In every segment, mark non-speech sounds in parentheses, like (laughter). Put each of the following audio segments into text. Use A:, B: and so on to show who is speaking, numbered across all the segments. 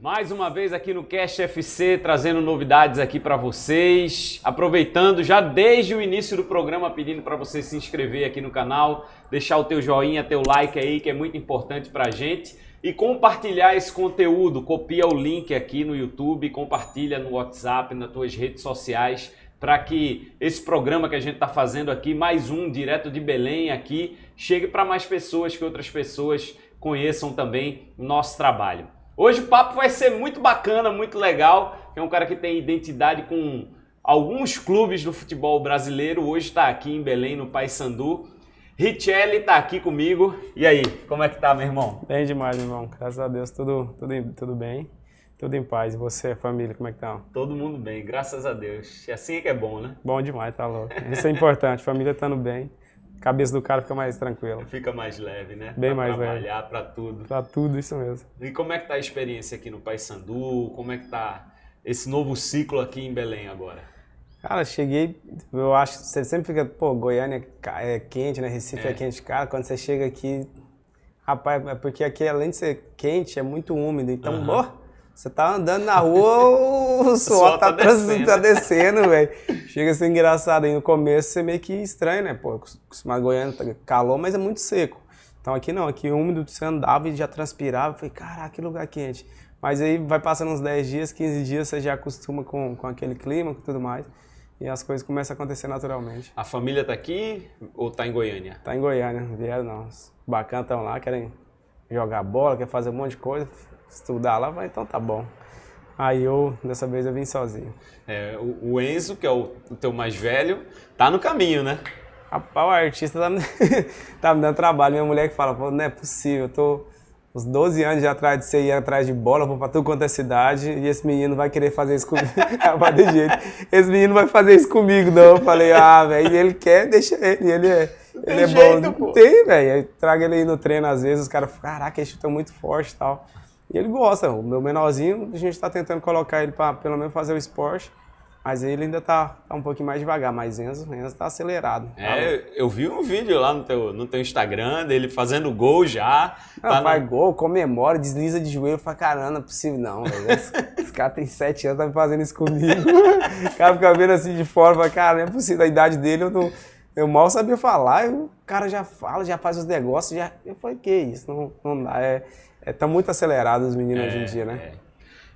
A: mais uma vez aqui no Cash FC trazendo novidades aqui para vocês. Aproveitando já desde o início do programa pedindo para você se inscrever aqui no canal, deixar o teu joinha, teu like aí que é muito importante a gente e compartilhar esse conteúdo. Copia o link aqui no YouTube, compartilha no WhatsApp, nas tuas redes sociais para que esse programa que a gente está fazendo aqui, mais um direto de Belém aqui, chegue para mais pessoas que outras pessoas conheçam também nosso trabalho. Hoje o papo vai ser muito bacana, muito legal. É um cara que tem identidade com alguns clubes do futebol brasileiro. Hoje está aqui em Belém, no Paysandu. Richelli está aqui comigo. E aí,
B: como é que tá, meu irmão? Bem demais, meu irmão. Graças a Deus, tudo, tudo, tudo bem. Tudo em paz. E você, família, como é que tá?
A: Todo mundo bem, graças a Deus. É assim é que é bom, né?
B: Bom demais, tá louco. Isso é importante, família estando bem cabeça do cara fica mais tranquila.
A: Fica mais leve, né? Bem pra mais trabalhar, leve. trabalhar, pra tudo. Pra
B: tudo, isso mesmo.
A: E como é que tá a experiência aqui no Paysandu? Como é que tá esse novo ciclo aqui em Belém agora?
B: Cara, cheguei, eu acho, você sempre fica, pô, Goiânia é quente, né? Recife é, é quente, cara. Quando você chega aqui, rapaz, é porque aqui além de ser quente, é muito úmido. Então, uhum. Você tá andando na rua, o (laughs) suor tá, tá descendo, tá descendo velho. Chega a ser engraçado. E no começo você meio que estranha, né? Pô, acostumado Goiânia tá calor, mas é muito seco. Então aqui não, aqui úmido, você andava e já transpirava. falei, caraca, que lugar quente. Mas aí vai passando uns 10 dias, 15 dias, você já acostuma com, com aquele clima e tudo mais. E as coisas começam a acontecer naturalmente.
A: A família tá aqui ou tá em Goiânia?
B: Tá em Goiânia, vieram não. Os bacanas estão lá, querem jogar bola, querem fazer um monte de coisa estudar lá, vai, então tá bom. Aí eu, dessa vez, eu vim sozinho.
A: É, o, Enzo, que é o, teu mais
B: velho, tá no caminho, né? Rapaz, o artista tá me, (laughs) tá me dando trabalho. Minha mulher que fala, pô, não é possível, eu tô uns 12 anos já atrás de você ir atrás de bola, vou pra tudo quanto é cidade, e esse menino vai querer fazer isso comigo. (laughs) Rapaz, de jeito. Esse menino vai fazer isso comigo, não. Eu falei, ah, velho, ele quer, deixa ele, ele é. Tem ele é jeito, bom. Pô. Tem, velho. Traga ele aí no treino às vezes, os caras, caraca, eles chutam muito forte e tal. E ele gosta, o meu menorzinho, a gente está tentando colocar ele para pelo menos fazer o esporte, mas ele ainda está tá um pouquinho mais devagar, mas Enzo, Enzo está acelerado. É,
A: eu vi um vídeo lá no teu, no teu Instagram dele fazendo gol já. Não, tá faz no...
B: gol, comemora, desliza de joelho, fala, caramba, não é possível não, esse, esse, cara tem sete anos, tá fazendo isso comigo. o cara fica vendo assim de fora, fala, cara, não é possível, a idade dele eu não... Eu mal sabia falar, e o cara já fala, já faz os negócios, já. Eu falei, que isso, não, não dá. É, é, tá muito acelerado os meninos é, hoje em é, dia, né?
A: É.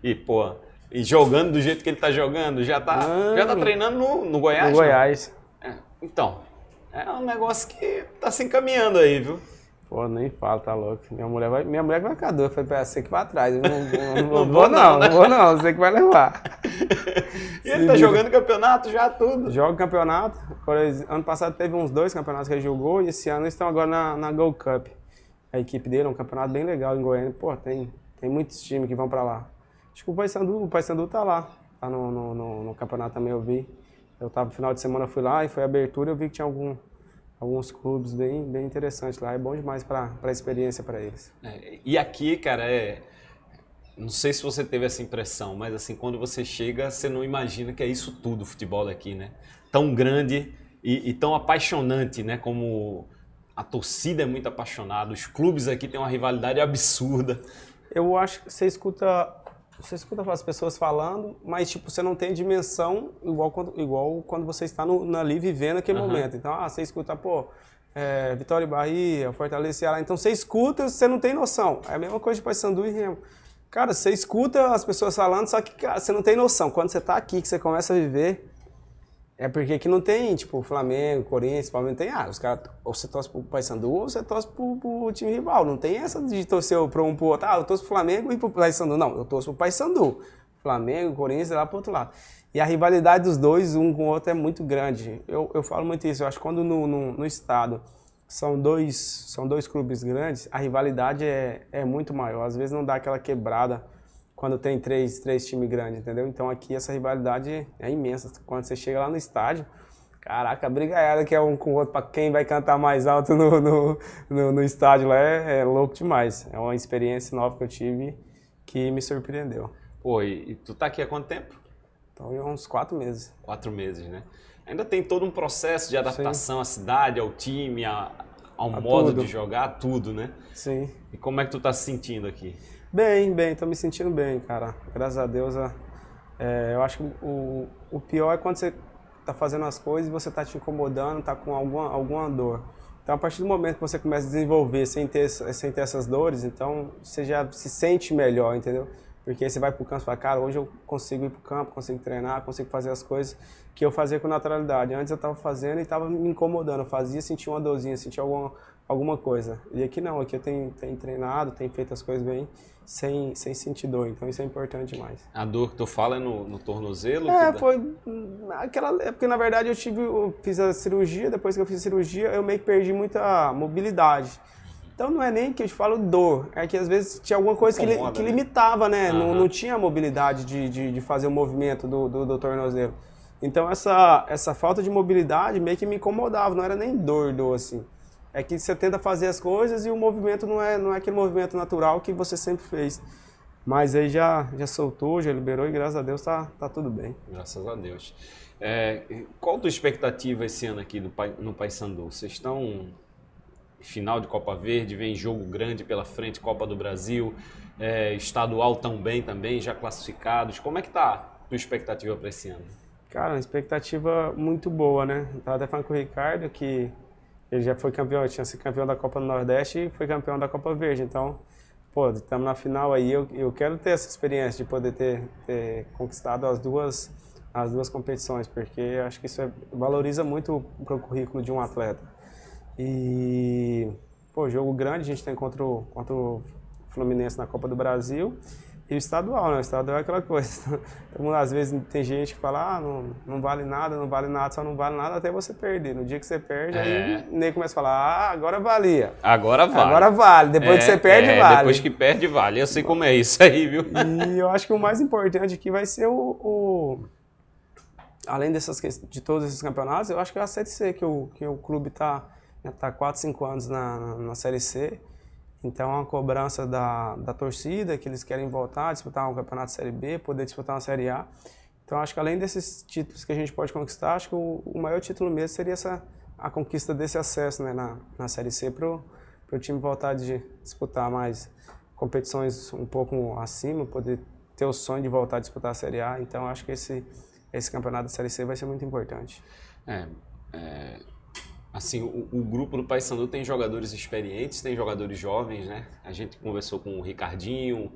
A: E, pô, e jogando do jeito que ele tá jogando, já tá, Mano, já tá treinando no, no Goiás? No Goiás. É. Então, é um negócio que tá se encaminhando aí, viu? Pô,
B: nem fala, tá louco. Minha mulher vai, minha mulher vai ficar doida. Falei pra ela, você que vai atrás. Eu não, eu não, vou, (laughs) não, vou, não, né? não vou não, você que vai levar. (laughs) e ele se tá jogando
A: campeonato já, tudo?
B: Joga campeonato. Ano passado teve uns dois campeonatos que ele jogou e esse ano eles estão agora na, na Gold Cup a equipe dele, é um campeonato bem legal em Goiânia. Pô, tem, tem muitos times que vão para lá. Acho que o Paysandu, o Paysandu tá lá, tá no, no, no, no, campeonato também eu vi. Eu tava no final de semana fui lá e foi abertura, eu vi que tinha algum, alguns clubes bem, bem interessantes lá. É bom demais para a experiência para eles.
A: É, e aqui, cara, é não sei se você teve essa impressão, mas assim, quando você chega, você não imagina que é isso tudo o futebol daqui, né? Tão grande e, e tão apaixonante, né? Como a torcida é muito apaixonada, os clubes aqui têm uma rivalidade absurda. Eu acho que você escuta, você
B: escuta as pessoas falando, mas tipo, você não tem dimensão igual quando, igual quando você está no, ali vivendo aquele uhum. momento. Então, ah, você escuta, pô, é, Vitória e Bahia, Fortaleza e Ceará. Então, você escuta, você não tem noção. É a mesma coisa de Paysandu e Remo. Cara, você escuta as pessoas falando, só que cara, você não tem noção. Quando você está aqui, que você começa a viver, é porque aqui não tem, tipo, Flamengo, Corinthians, Palmeiras, tem, ah, os caras, ou você torce pro Paysandu ou você torce pro, pro, time rival. Não tem essa de torcer pra um pro outro, ah, eu torço pro Flamengo e pro Paysandu. Não, eu torço pro Paysandu. Flamengo, Corinthians, é lá pro outro lado. E a rivalidade dos dois, um com o outro, é muito grande. Eu, eu falo muito isso, eu acho que quando no, no, no estado são dois, são dois clubes grandes, a rivalidade é, é muito maior. Às vezes não dá aquela quebrada quando tem três, três times grandes, entendeu? Então aqui essa rivalidade é imensa. Quando você chega lá no estádio, caraca, brigaiada é que é um com o outro para quem vai cantar mais alto no, no, no, no estádio lá é, é, louco demais. É uma experiência nova que eu tive que me surpreendeu.
A: Pô, e, e tu tá aqui há quanto tempo? Então, uns quatro meses. Quatro meses, né? Ainda tem todo um processo de adaptação Sim. à cidade, ao time, a, ao a modo tudo. de jogar, tudo, né? Sim. E como é que tu tá se sentindo aqui?
B: Bem, bem, tô me sentindo bem, cara. Graças a Deus. É, é, eu acho que o, o pior é quando você tá fazendo as coisas e você tá te incomodando, tá com alguma, alguma dor. Então, a partir do momento que você começa a desenvolver sem ter, sem ter essas dores, então você já se sente melhor, entendeu? Porque aí você vai pro campo e fala, cara, hoje eu consigo ir pro campo, consigo treinar, consigo fazer as coisas que eu fazia com naturalidade. Antes eu tava fazendo e tava me incomodando. Eu fazia, sentia uma dorzinha, sentia alguma, alguma coisa. E aqui não, aqui eu tenho, tenho treinado, tenho feito as coisas bem sem, sem sentir dor. Então isso é importante
A: demais. A dor que tu fala é no, no tornozelo? É, foi
B: hum, aquela, é porque na verdade eu tive, eu fiz a cirurgia, depois que eu fiz a cirurgia, eu meio que perdi muita mobilidade. Então não é nem que eu te falo dor, é que às vezes tinha alguma coisa que, que né? limitava, né? Uhum. Não, não tinha mobilidade de, de, de, fazer o movimento do, do, do tornozelo. Então essa, essa falta de mobilidade meio que me incomodava, não era nem dor, dor assim. É que você tenta fazer as coisas e o movimento não é, não é aquele movimento natural que você sempre fez. Mas aí já, já soltou, já liberou e graças a Deus tá, tá tudo bem.
A: Graças a Deus. É, qual a tua expectativa esse ano aqui do, no Paysandu? Vocês estão final de Copa Verde, vem jogo grande pela frente, Copa do Brasil, é, estadual tão bem também, já classificados. Como é que tá a tua expectativa para esse ano?
B: Cara, uma expectativa muito boa, né? Eu tava até falando com o Ricardo que ele já foi campeão, tinha sido campeão da Copa do Nordeste e foi campeão da Copa Verde. Então, pô, estamos na final aí. Eu, eu quero ter essa experiência de poder ter, ter conquistado as duas as duas competições, porque acho que isso é, valoriza muito o currículo de um atleta. E, pô, jogo grande, a gente tem contra o, contra o Fluminense na Copa do Brasil e o estadual, né? O estadual é aquela coisa. (laughs) Todo às vezes tem gente que fala, ah, não, não vale nada, não vale nada, só não vale nada até você perder. No dia que você perde, é. aí nem começa a falar, ah, agora valia. Agora vale. Agora vale. Depois é, que você perde, é, vale. Depois que
A: perde, vale. Eu sei como é isso aí, viu? E eu acho que o mais
B: importante aqui vai ser o. o... além dessas, de todos esses campeonatos, eu acho que é a Série C que o, que o clube está tá 4, 5 tá anos na, na Série C. Então, é a cobrança da, da torcida, que eles querem voltar, disputar um campeonato de Série B, poder disputar uma Série A. Então, acho que além desses títulos que a gente pode conquistar, acho que o, o maior título mesmo seria essa, a conquista desse acesso né, na, na Série C para o time voltar de disputar mais competições um pouco acima, poder ter o sonho de voltar a disputar a Série A. Então, acho que esse, esse campeonato da Série C vai ser muito importante. É,
A: é Assim, o, o grupo do Paysandu tem jogadores experientes, tem jogadores jovens, né? A gente conversou com o Ricardinho,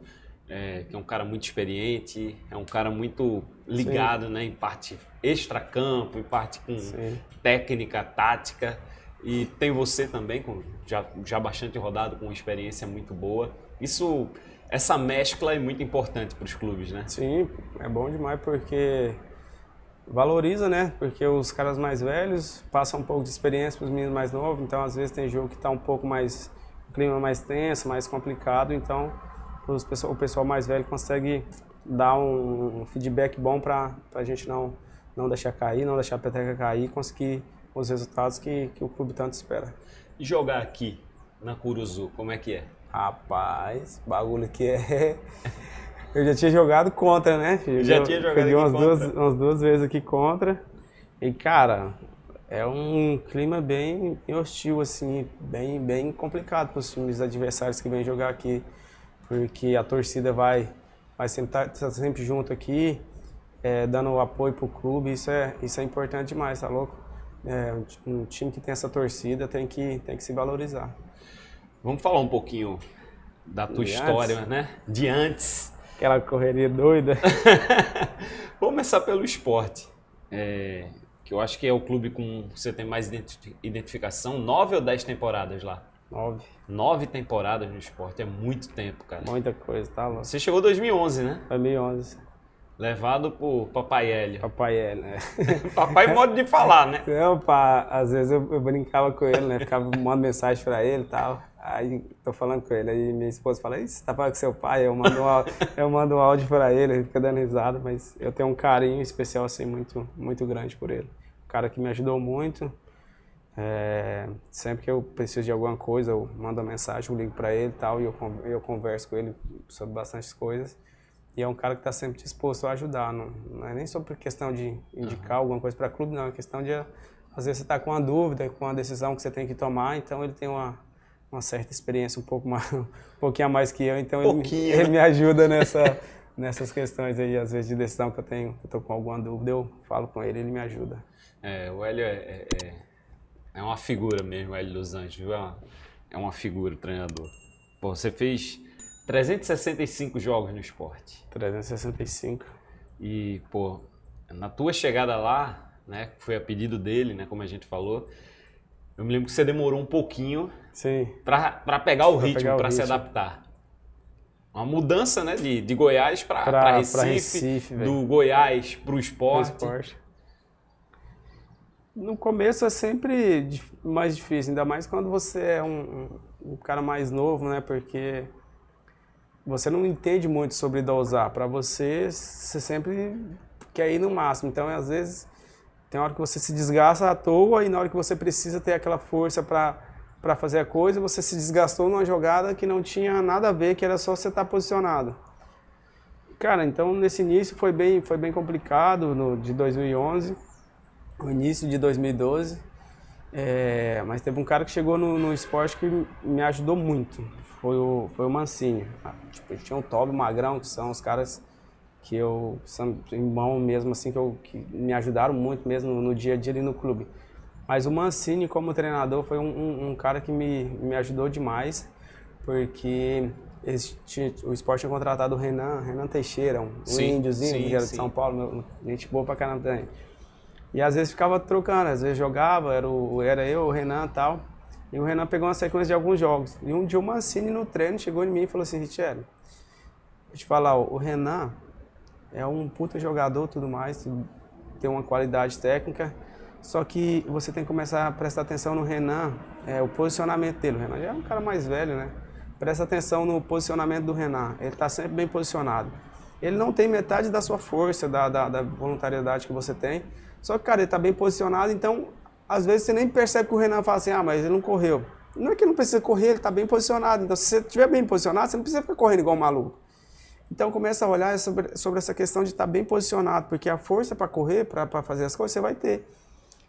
A: é, que é um cara muito experiente, é um cara muito ligado Sim. né, em parte campo em parte com Sim. técnica, tática. E tem você também, com, já, já bastante rodado, com uma experiência muito boa. Isso, essa mescla é muito importante para os clubes, né? Sim, é bom demais porque valoriza, né? Porque os caras mais
B: velhos passam um pouco de experiência para os meninos mais novos, então às vezes tem jogo que está um pouco mais clima mais tenso, mais complicado, então os, o pessoal mais velho consegue dar um, um feedback bom para a gente não não deixar cair, não deixar a peteca cair e conseguir os resultados que, que o clube tanto espera.
A: E jogar aqui na Curuzu, como é que é? Rapaz, bagulho que é
B: eu já tinha jogado contra, né? Eu já, já tinha jogado joguei umas contra. duas, umas duas vezes aqui contra. E, cara, é um clima bem hostil, assim, bem, bem complicado para os times adversários que vêm jogar aqui. Porque a torcida vai, vai sempre tá, tá sempre junto aqui, é, dando apoio pro clube. Isso é, isso é importante demais, tá louco? É, um time que tem essa torcida tem que, tem que se valorizar. Vamos
A: falar um pouquinho da tua de história, antes? né? De antes Aquela correria doida. (laughs) Vou começar pelo esporte, é, que eu acho que é o clube com você tem mais identificação. Nove ou dez temporadas lá? Nove. Nove temporadas no esporte, é muito tempo, cara. Muita coisa, tá louco. Você chegou em 2011, né? 2011. Levado por Papai Hélio. Papai Hélio, né? (laughs) Papai modo de falar, né?
B: Não, pá, às vezes eu, eu brincava com ele, né? Ficava mandando mensagem pra ele e tal. Aí tô falando com ele, aí minha esposa fala, você tá falando com seu pai, eu mando um áudio, eu mando um áudio para ele, ele fica dando risada, mas eu tenho um carinho especial, assim, muito, muito grande por ele. Um cara que me ajudou muito, é, sempre que eu preciso de alguma coisa, eu mando uma mensagem, eu ligo para ele e tal, e eu, eu converso com ele sobre bastantes coisas. E é um cara que está sempre disposto a ajudar. Não, não, é nem por questão de indicar uhum. alguma coisa para clube, não. É questão de, às vezes, você está com uma dúvida, com uma decisão que você tem que tomar, então ele tem uma, uma certa experiência, um pouco mais, (laughs) um pouquinho a mais que eu, então ele me, ele, me ajuda nessa, (laughs) nessas questões aí, às vezes de decisão que eu tenho, que eu tô com alguma dúvida, eu falo com ele, ele me ajuda.
A: É, o Hélio é, é, é, é uma figura mesmo, o Hélio dos Anjos, viu? É uma é figura, treinador. Pô, você fez 365 jogos no esporte. 365. E, pô, na tua chegada lá, né, foi a pedido dele, né, como a gente falou, eu me lembro que você demorou um pouquinho Sim. Para pegar o pra ritmo, para se adaptar. Uma mudança né, de, de Goiás para Recife, pra Recife do Goiás para o esporte. esporte.
B: No começo é sempre mais difícil, ainda mais quando você é um, um cara mais novo, né? Porque você não entende muito sobre dosar. Para você, você sempre quer ir no máximo. Então, às vezes, tem hora que você se desgasta à toa e na hora que você precisa ter aquela força para para fazer a coisa, você se desgastou numa jogada que não tinha nada a ver, que era só você estar tá posicionado. Cara, então nesse início foi bem, foi bem complicado no, de 2011, o início de 2012. É, eh, mas teve um cara que chegou no, no, esporte que me ajudou muito. Foi o, foi o Mancini. Ah, tipo, tinha o Tobi, o Magrão, que são os caras que eu, são irmão mesmo, assim, que, eu, que me ajudaram muito mesmo no dia a dia ali no clube. Mas o Mancini, como treinador, foi um, um, um cara que me, me ajudou demais, porque o esporte tinha contratado o Renan, Renan Teixeira, um sim, índiozinho, sim, que era de São Paulo, gente boa pra caramba também. E às vezes ficava trocando, às vezes jogava, era, o, era eu, o Renan e tal. E o Renan pegou uma sequência de alguns jogos. E um dia o Mancini no treino chegou em mim e falou assim, Richelli, vou te falar, o Renan é um puta jogador tudo mais, tem uma qualidade técnica, só que você tem que começar a prestar atenção no Renan, é, o posicionamento dele. O Renan já é um cara mais velho, né? Presta atenção no posicionamento do Renan. Ele está sempre bem posicionado. Ele não tem metade da sua força, da, da, da voluntariedade que você tem. Só que, cara, ele está bem posicionado, então às vezes você nem percebe que o Renan fala assim, ah, mas ele não correu. Não é que ele não precisa correr, ele está bem posicionado. Então, se você estiver bem posicionado, você não precisa ficar correndo igual um maluco. Então, começa a olhar sobre, sobre essa questão de estar tá bem posicionado, porque a força para correr, para fazer as coisas, você vai ter.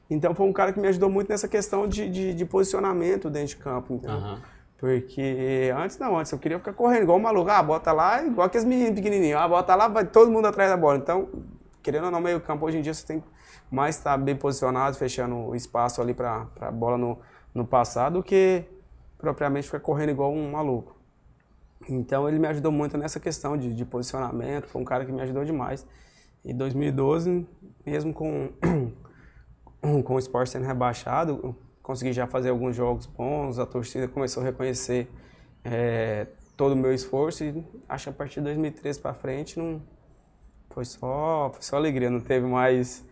B: Então foi um cara que me ajudou muito nessa questão de, de, de posicionamento dentro de campo, então. Uhum. Porque antes não, antes eu queria ficar correndo igual um maluco, ah, bota lá, igual aqueles meninos pequenininhos, ah, bota lá, vai todo mundo atrás da bola. Então, querendo ou não, meio campo, hoje em dia você tem mais estar tá bem posicionado, fechando o espaço ali para a bola no, no passado, do que propriamente ficar correndo igual um maluco. Então ele me ajudou muito nessa questão de, de posicionamento, foi um cara que me ajudou demais. Em 2012, mesmo com (clears throat) (clears throat) com o esporte sendo rebaixado, consegui já fazer alguns jogos bons, a torcida começou a reconhecer é, todo o meu esforço e acho que a partir de 2013 para frente não foi só, foi só alegria, não teve mais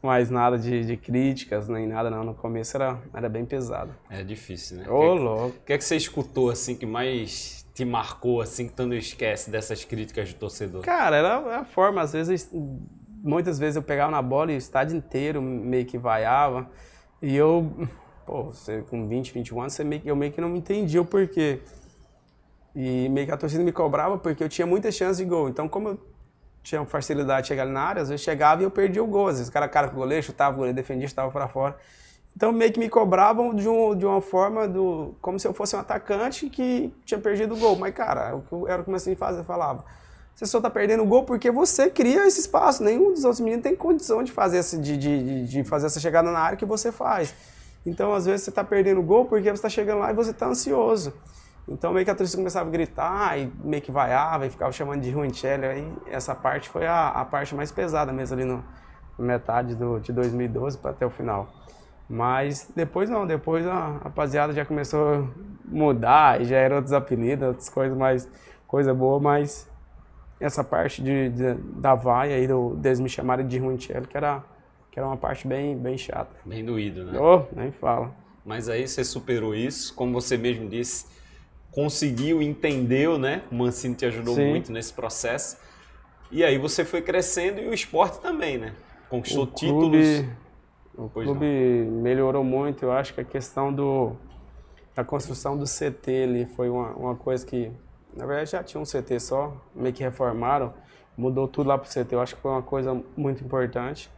B: mais nada de, de, críticas nem nada não, no começo era, era bem pesado.
A: É difícil, né? Ô, é louco. O que é que você escutou assim que mais te marcou assim que tu não esquece dessas críticas do torcedor? Cara,
B: era a forma às vezes muitas vezes eu pegava na bola e o estádio inteiro meio que vaiava. E eu, pô, você, com 20, 21 anos, você meio, eu meio que não entendia o porquê. E meio que a torcida me cobrava porque eu tinha muita chance de gol. Então, como eu tinha facilidade de chegar ali na área, às vezes chegava e eu perdia o gol. Às vezes o cara, cara com o goleiro, chutava, o goleiro defendia, estava para fora. Então, meio que me cobravam de, um, de uma forma do como se eu fosse um atacante que tinha perdido o gol. Mas, cara, era o que comecei a assim, fazia, falava você só tá perdendo o gol porque você cria esse espaço. Nenhum dos outros meninos tem condição de fazer, esse, de, de, de fazer essa chegada na área que você faz. Então, às vezes, você tá perdendo o gol porque você tá chegando lá e você tá ansioso. Então, meio que a torcida começava a gritar e meio que vaiava e ficava chamando de Ruincelli. Aí, essa parte foi a, a parte mais pesada mesmo ali no, metade do, de 2012 para até o final. Mas depois não, depois a rapaziada já começou a mudar, já eram outros apelidos, outras coisas mais, coisa boa, mas essa parte de, de da vaia e do, deles me chamarem de Ruinchelli, que era, que era uma parte bem, bem chata.
A: Bem doído, né? Oh, nem fala. Mas aí você superou isso, como você mesmo disse, conseguiu, entendeu, né? O Mancini te ajudou Sim. muito nesse processo. E aí você foi crescendo e o esporte também, né? Conquistou o clube, títulos. O pois clube não.
B: melhorou muito. Eu acho que a questão do, da construção do CT ali foi uma, uma coisa que na verdade já tinha um CT só, meio que reformaram, mudou tudo lá pro CT. Eu acho que foi uma coisa muito importante,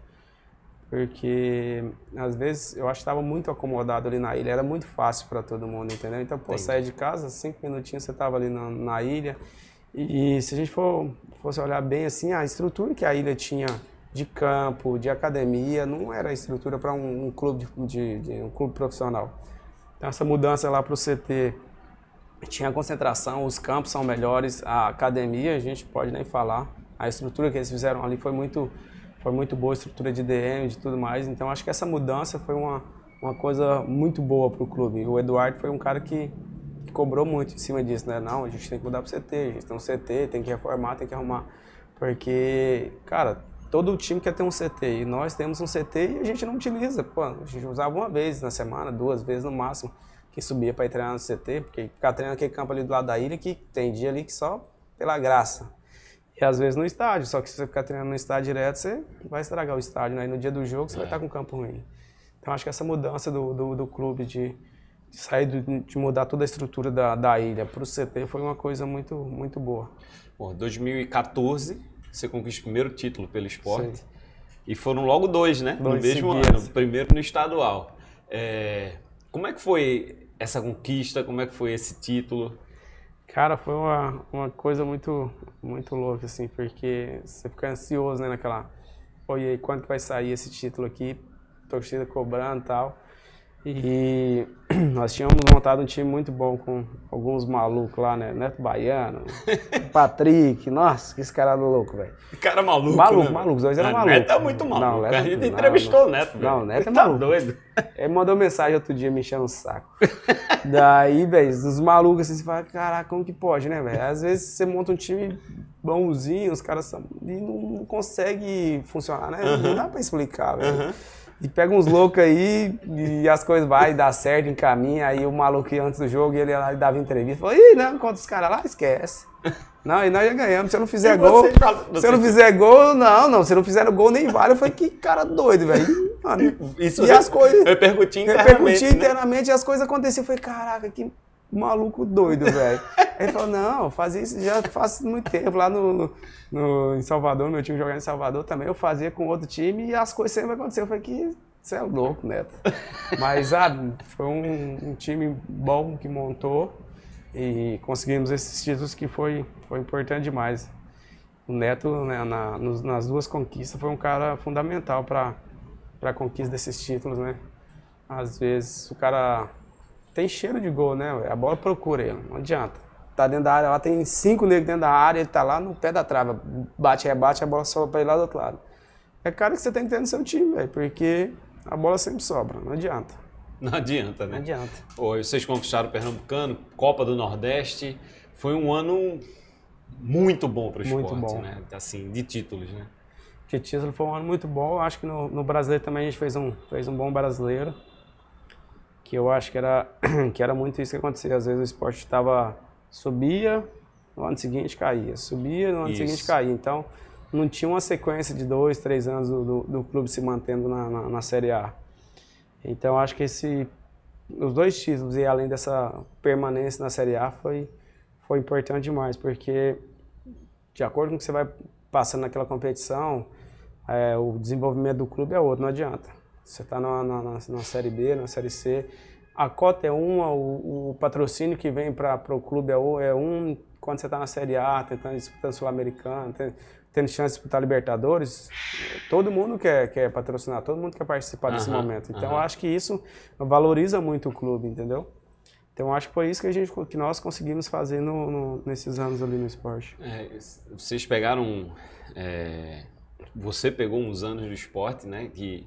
B: porque às vezes eu acho que estava muito acomodado ali na ilha, era muito fácil para todo mundo, entendeu? Então, pô, sair de casa, cinco minutinhos você tava ali na, na ilha. E, se a gente for, fosse olhar bem assim, a estrutura que a ilha tinha de campo, de academia, não era a estrutura para um, um, clube de, de, de, um clube profissional. Então essa mudança lá para o CT tinha concentração, os campos são melhores, a academia, a gente pode nem falar. A estrutura que eles fizeram ali foi muito, foi muito boa, estrutura de DM, de tudo mais. Então acho que essa mudança foi uma, uma coisa muito boa para o clube. O Eduardo foi um cara que, que, cobrou muito em cima disso, né? Não, a gente tem que mudar para o CT, a gente tem um CT, tem que reformar, tem que arrumar. Porque, cara, todo time quer ter um CT e nós temos um CT e a gente não utiliza. Pô, a gente usava uma vez na semana, duas vezes no máximo que subia para ir treinar no CT, porque ficar treinando aquele campo ali do lado da ilha que tem dia ali que só pela graça. E às vezes no estádio, só que se você ficar treinando no estádio direto, você vai estragar o estádio, né? E no dia do jogo você é. vai tá estar com o campo ruim. Então acho que essa mudança do, do, do clube de, de sair, do, de mudar toda a estrutura da, da ilha para o CT foi uma coisa muito, muito boa.
A: Bom, 2014 você conquista o primeiro título pelo esporte. Sim. E foram logo dois, né? Dois no mesmo seguidos. ano. Primeiro no estadual. É, como é que foi essa conquista? Como é que foi esse título?
B: Cara, foi uma, uma coisa muito muito louca, assim, porque você fica ansioso, né, naquela... Oi, quando que vai sair esse título aqui? Torcida cobrando e tal. E (clears throat) nós tínhamos montado um time muito bom com alguns malucos lá, né? Neto Baiano, (laughs) Patrick, nossa, que esse cara louco, velho. Cara maluco. Maluco, né? maluco, os dois eram malucos. Neto é muito maluco. Não, Neto, a gente não, entrevistou não, o Neto, velho. Não, o Neto é tá maluco. Tá doido. Ele mandou mensagem outro dia me enchendo o saco. Daí, velho, os malucos assim, você fala, caraca, como que pode, né, velho? Às vezes você monta um time bonzinho, os caras são, e não consegue funcionar, né? Uhum. Não dá pra explicar, velho. Uhum. E pega uns loucos aí e as coisas vai, dar certo, encaminha. Aí o maluco antes do jogo, ele lá dava entrevista. Falou, ih, não, contra os caras lá, esquece. (laughs) Não, e nós já ganhamos. Se eu não fizer gol. Você, se eu não fizer gol, não, não. Se não fizer gol, nem vale. Eu falei, que cara doido, velho. (laughs) Isso e as coisas.
A: Repercutia internamente. Repercutia
B: internamente né? e as coisas aconteciam. Eu falei, caraca, que maluco doido, velho. (laughs) Ele falou, não, fazia isso, já faz muito tempo lá no, no, em Salvador, meu time jogando em Salvador também, eu fazia com outro time e as coisas sempre aconteceram. Eu falei que você é louco, Neto. Mas, ah, foi um, um time bom que montou e conseguimos esses títulos que foi, foi importante demais. O Neto, né, na, nos, nas duas conquistas, foi um cara fundamental para a conquista desses títulos, né? Às vezes o cara tem cheiro de gol, né? A bola procura ele, não adianta tá dentro da área, lá tem cinco negros dentro da área, ele tá lá no pé da trava, bate, rebate, a bola sobra para ele lá do outro lado. É cara que você tem que ter no seu time, velho, porque a bola sempre sobra, não adianta.
A: Não adianta, né? Não adianta. vocês conquistaram o Pernambucano, Copa do Nordeste, foi um ano muito bom para o esporte, muito bom. né? Assim, de títulos, né?
B: De título foi um ano muito bom, acho que no, no brasileiro também a gente fez um, fez um bom brasileiro, que eu acho que era, (clears throat) que era muito isso que acontecia, às vezes o esporte estava subia, no ano seguinte caía, subia, no ano Isso. seguinte caía. Então, não tinha uma sequência de dois, três anos do, do, do clube se mantendo na, na, na, Série A. Então, acho que esse, os dois títulos e além dessa permanência na Série A foi, foi importante demais, porque de acordo com o que você vai passando naquela competição, é, o desenvolvimento do clube é outro, não adianta. Você está na, na, na, na Série B, na Série C, a cota é uma, o, o patrocínio que vem para o clube é, é um. Quando você está na Série A, tentando disputar Sul-Americano, tendo chance de disputar Libertadores, todo mundo quer, quer patrocinar, todo mundo quer participar uhum, desse momento. Então, uhum. acho que isso valoriza muito o clube, entendeu? Então, acho que foi isso que, a gente, que nós conseguimos fazer no, no nesses anos ali no esporte.
A: É, vocês pegaram... É, você pegou uns anos do esporte, né? Que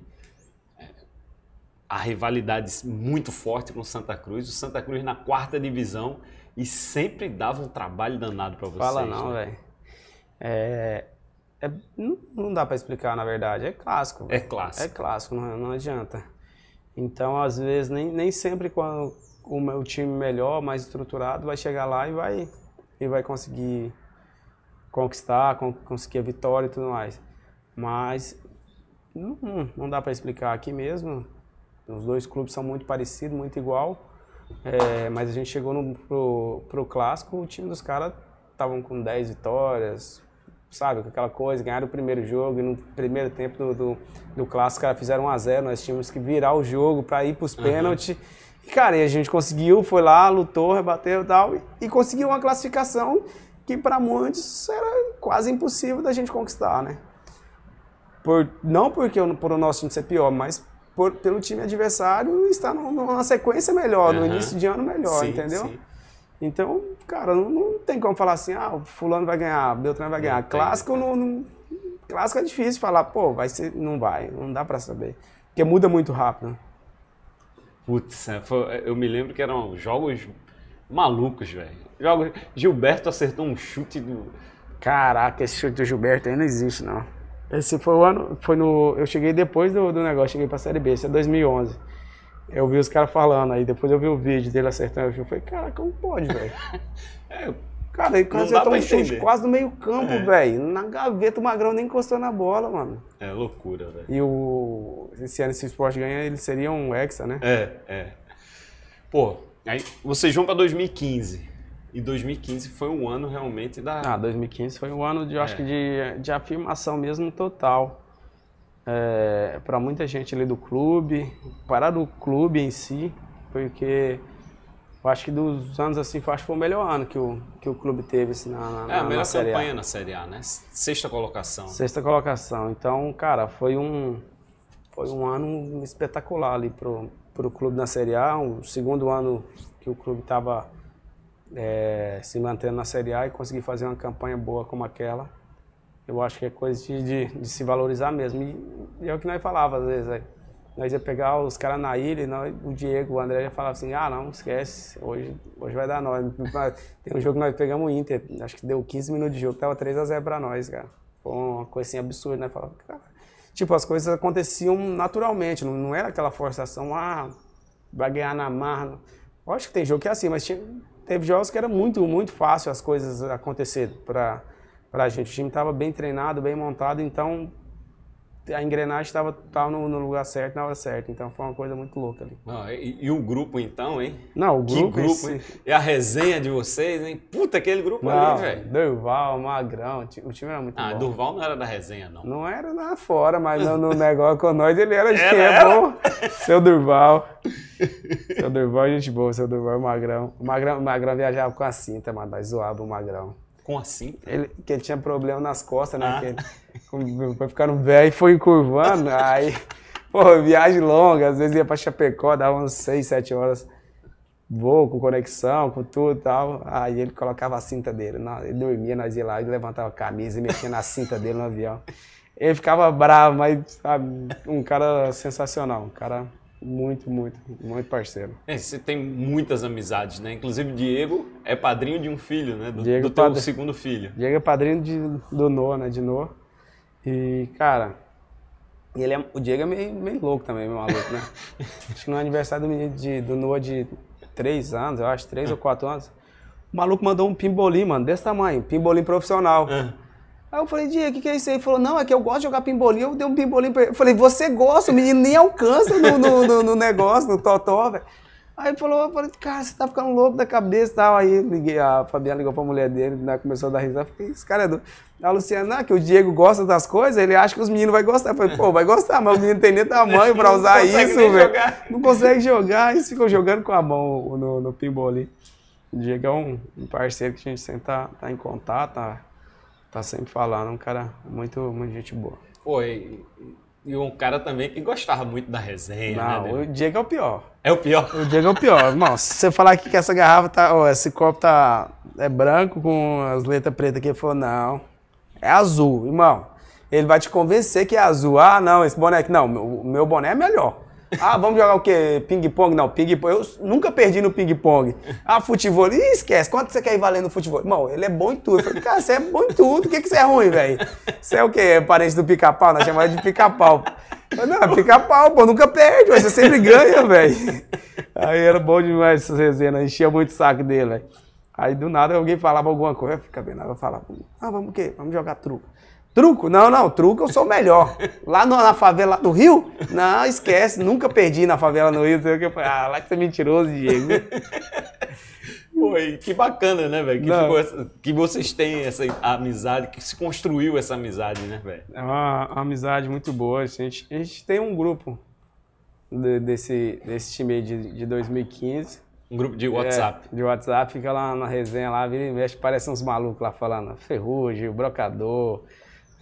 A: a rivalidade muito forte com o Santa Cruz. O Santa Cruz na quarta divisão e sempre dava um trabalho danado para vocês. Fala não, né? velho. É, é,
B: não dá para explicar, na verdade. É clássico. É clássico. É clássico, não, não adianta. Então, às vezes, nem, nem sempre quando o meu time melhor, mais estruturado, vai chegar lá e vai, e vai conseguir conquistar, con conseguir a vitória e tudo mais. Mas não, não dá para explicar aqui mesmo. Os dois clubes são muito parecidos, muito igual. É, mas a gente chegou no, pro, pro clássico, o time dos caras estavam com 10 vitórias, sabe? Aquela coisa, ganharam o primeiro jogo e no primeiro tempo do, do, do clássico, cara, fizeram 1x0. Nós tínhamos que virar o jogo para ir pros uhum. pênaltis. E, cara, e a gente conseguiu, foi lá, lutou, rebateu e tal, e, conseguiu uma classificação que para muitos era quase impossível da gente conquistar, né? Por, não porque por o nosso time ser pior, mas por, pelo time adversário está numa sequência melhor, uhum. no início de ano melhor, sim, entendeu? Sim. Então, cara, não, não, tem como falar assim, ah, fulano vai ganhar, Beltrano vai ganhar. Não clássico, é. não, não, clássico é difícil falar, pô, vai ser, não vai, não dá para saber, porque muda muito rápido.
A: Putz, é, eu me lembro que eram jogos malucos, velho. Jogos, Gilberto acertou um chute do Caraca, esse chute do Gilberto aí não existe,
B: não. Esse foi o ano, foi no, eu cheguei depois do, do negócio, cheguei pra Série B, isso é 2011. Eu vi os caras falando, aí depois eu vi o vídeo dele acertando, eu falei, cara, como pode, velho? (laughs) é, cara, ele acertou um chute quase no meio campo, é. velho, na gaveta, o Magrão nem encostou na bola, mano. É loucura, velho. E o, esse ano, se o esporte ganhar ele seria um
A: hexa, né? É, é. Pô, aí vocês vão pra 2015. E 2015 foi o ano realmente da. Ah, 2015 foi o ano de, eu é. acho que
B: de, de afirmação mesmo total. É, para muita gente ali do clube, para do clube em si, porque eu acho que dos anos assim, acho que foi o melhor ano que o, que o clube teve assim, na, na, É, a melhor na campanha a.
A: na Série A, né? Sexta colocação. Sexta
B: colocação. Então, cara, foi um, foi um ano espetacular ali pro, pro clube na Série A, um segundo ano que o clube tava é, se mantendo na Série A e conseguir fazer uma campanha boa como aquela, eu acho que é coisa de, de, de se valorizar mesmo. E, e, é o que nós falávamos às vezes. Aí. Nós ia pegar os caras na ilha, nós, o Diego, o André já falava assim, ah não, esquece, hoje, hoje vai dar nós. (laughs) Tem um jogo que nós pegamos o Inter, acho que deu 15 minutos de jogo, tava 3x0 para nós, cara. Foi uma coisa assim absurda, né? Falava, cara, tipo, as coisas aconteciam naturalmente, não, não era aquela forçação, ah, vai ganhar na marra. Acho que tem jogo que é assim, mas tinha, teve jogos que era muito, muito fácil as coisas acontecerem para a gente. O time estava bem treinado, bem montado, então a engrenagem estava tava no, no, lugar certo, na hora certa. Então foi uma coisa muito louca
A: ali. Ah, e, e, o grupo então, hein? Não, o grupo. Que grupo, esse... hein? E a resenha de vocês, hein? Puta, aquele grupo não, ali, velho. Durval, Magrão, o time era muito ah, bom. Ah, Durval não era da resenha, não.
B: Não era lá fora, mas no, no (laughs) negócio com nós ele era de quem é bom. (laughs) Seu Durval. seu Durval, gente boa, seu Durval, Magrão. O Magrão, o Magrão viajava com a cinta, mas nós zoava o Magrão. Com a cinta? Ele, que ele tinha problema nas costas, né? Ah. Foi no velho e foi encurvando. Aí, pô, viagem longa, às vezes ia pra Chapecó, dava uns 6, 7 horas. Voo, com conexão, com tudo e tal. Aí ele colocava a cinta dele. Ele dormia, nós ia lá, ele levantava a camisa e mexia na cinta dele no avião. Ele ficava bravo, mas sabe, um cara sensacional, um cara muito, muito, muito parceiro.
A: É, você tem muitas amizades, né? Inclusive Diego é padrinho de um filho, né? Do, Diego do teu segundo filho.
B: Diego é padrinho de, do Noah, né? De Noah. E, cara, ele é, o Diego é meio, meio louco também, meio maluco, né? (laughs) acho que no aniversário do, de, do Noah de 3 anos, eu acho, 3 ou 4 anos, o maluco mandou um pimbolim, mano, desse tamanho, pimbolim profissional. Ah. Aí eu falei, Diego, o que, que é isso aí? Ele falou, não, é que eu gosto de jogar pimbolim, eu dei um pimbolim pra ele. Eu falei, você gosta, o menino nem alcança no, no, no, no negócio, no totó, velho. Aí falou, falei, cara, você tá ficando louco da cabeça e tal. Aí liguei, a Fabiana ligou pra mulher dele, né, começou a dar risada. Falei, esse cara é doido. A Luciana, ah, que o Diego gosta das coisas, ele acha que os meninos vão gostar. Eu falei, pô, vai gostar, mas o menino tem nem tamanho pra usar isso, velho. Não consegue jogar. Eles ficam jogando com a mão no, no pinball ali. O Diego é um, um parceiro que a gente sempre tá, tá em contato, tá, tá sempre falando. Um cara muito, muito gente boa.
A: Pô, e um cara também que gostava muito da resenha. Né, não, né, o Diego é o pior.
B: É o pior? O Diego é o pior. (laughs) Irmão, se você falar aqui que essa garrafa tá. Ó, esse copo tá. É branco com as letras pretas aqui, ele falou, não. É azul, irmão. Ele vai te convencer que é azul. Ah, não, esse boneco Não, o meu, meu boné é melhor. Ah, vamos jogar o quê? Ping-pong? Não, ping-pong. Eu nunca perdi no ping-pong. Ah, futebol. Ih, esquece. Quanto você quer ir valendo no futebol? Irmão, ele é bom em tudo. Eu falei, cara, você é bom em tudo. Por que, que você é ruim, velho? Você é o quê? É parente do pica-pau? Nós chamamos de pica-pau. Não, é pica-pau, pô, nunca perde, mas você sempre ganha, velho. Aí era bom demais essa resenha, né? enchia muito o saco dele, velho. Aí do nada alguém falava alguma coisa, fica vendo, eu falava, ah, vamos o quê? Vamos jogar truco. Truco? Não, não, truco eu sou melhor. Lá no, na favela do Rio? Não, esquece, nunca perdi na favela no Rio. Eu
A: falei, ah, lá que você é mentiroso, Diego. Pô, que bacana, né, velho? Que, que, vocês têm essa amizade, que se construiu essa amizade, né, velho?
B: É uma, uma, amizade muito boa. A gente, a gente tem um grupo de, desse, desse time de, de 2015. Um grupo de WhatsApp. É, de WhatsApp, fica lá na resenha, lá, vira e mexe, parece uns malucos lá falando ferrugem, brocador,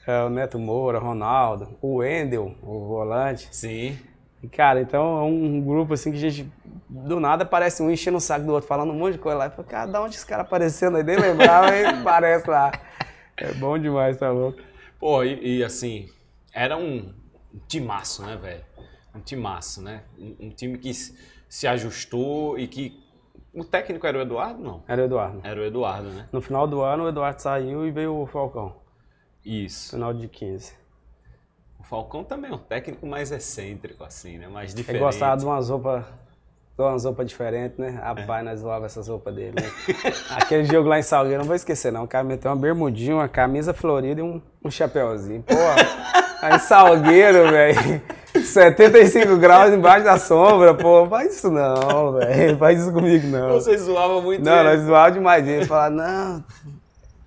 B: é o Neto Moura, Ronaldo, o Wendel, o volante. Sim. E, cara, então é um grupo assim que a gente do nada parece um enchendo o saco do outro, falando um monte de coisa lá. Eu cara, de onde esse cara aparecendo aí? Nem lembrava, hein? (laughs) Parece lá. É bom demais, tá louco?
A: Pô, e, e assim, era um timaço, né, velho? Um timaço, né? Um, um time que se ajustou e que o técnico era o Eduardo, não? Era o Eduardo. Era o Eduardo, né?
B: No final do ano, o Eduardo saiu e veio o Falcão. Isso. Final de 15.
A: O Falcão também é um técnico mais excêntrico, assim, né? Mais diferente. Ele gostava de umas
B: roupas umas roupas diferentes, né? É. Rapaz,
A: é. nós zoava essas
B: roupas dele, né?
A: (laughs) Aquele
B: jogo lá em Salgueiro, não vou esquecer, não. O cara meteu uma bermudinha, uma camisa florida e um, um chapéuzinho. Pô, (laughs) aí Salgueiro, velho. 75 (laughs) graus embaixo da sombra, pô, faz isso não, velho. Faz isso comigo, não. Vocês
A: zoavam muito Não, ele. nós zoávamos
B: demais. Ele falava, não,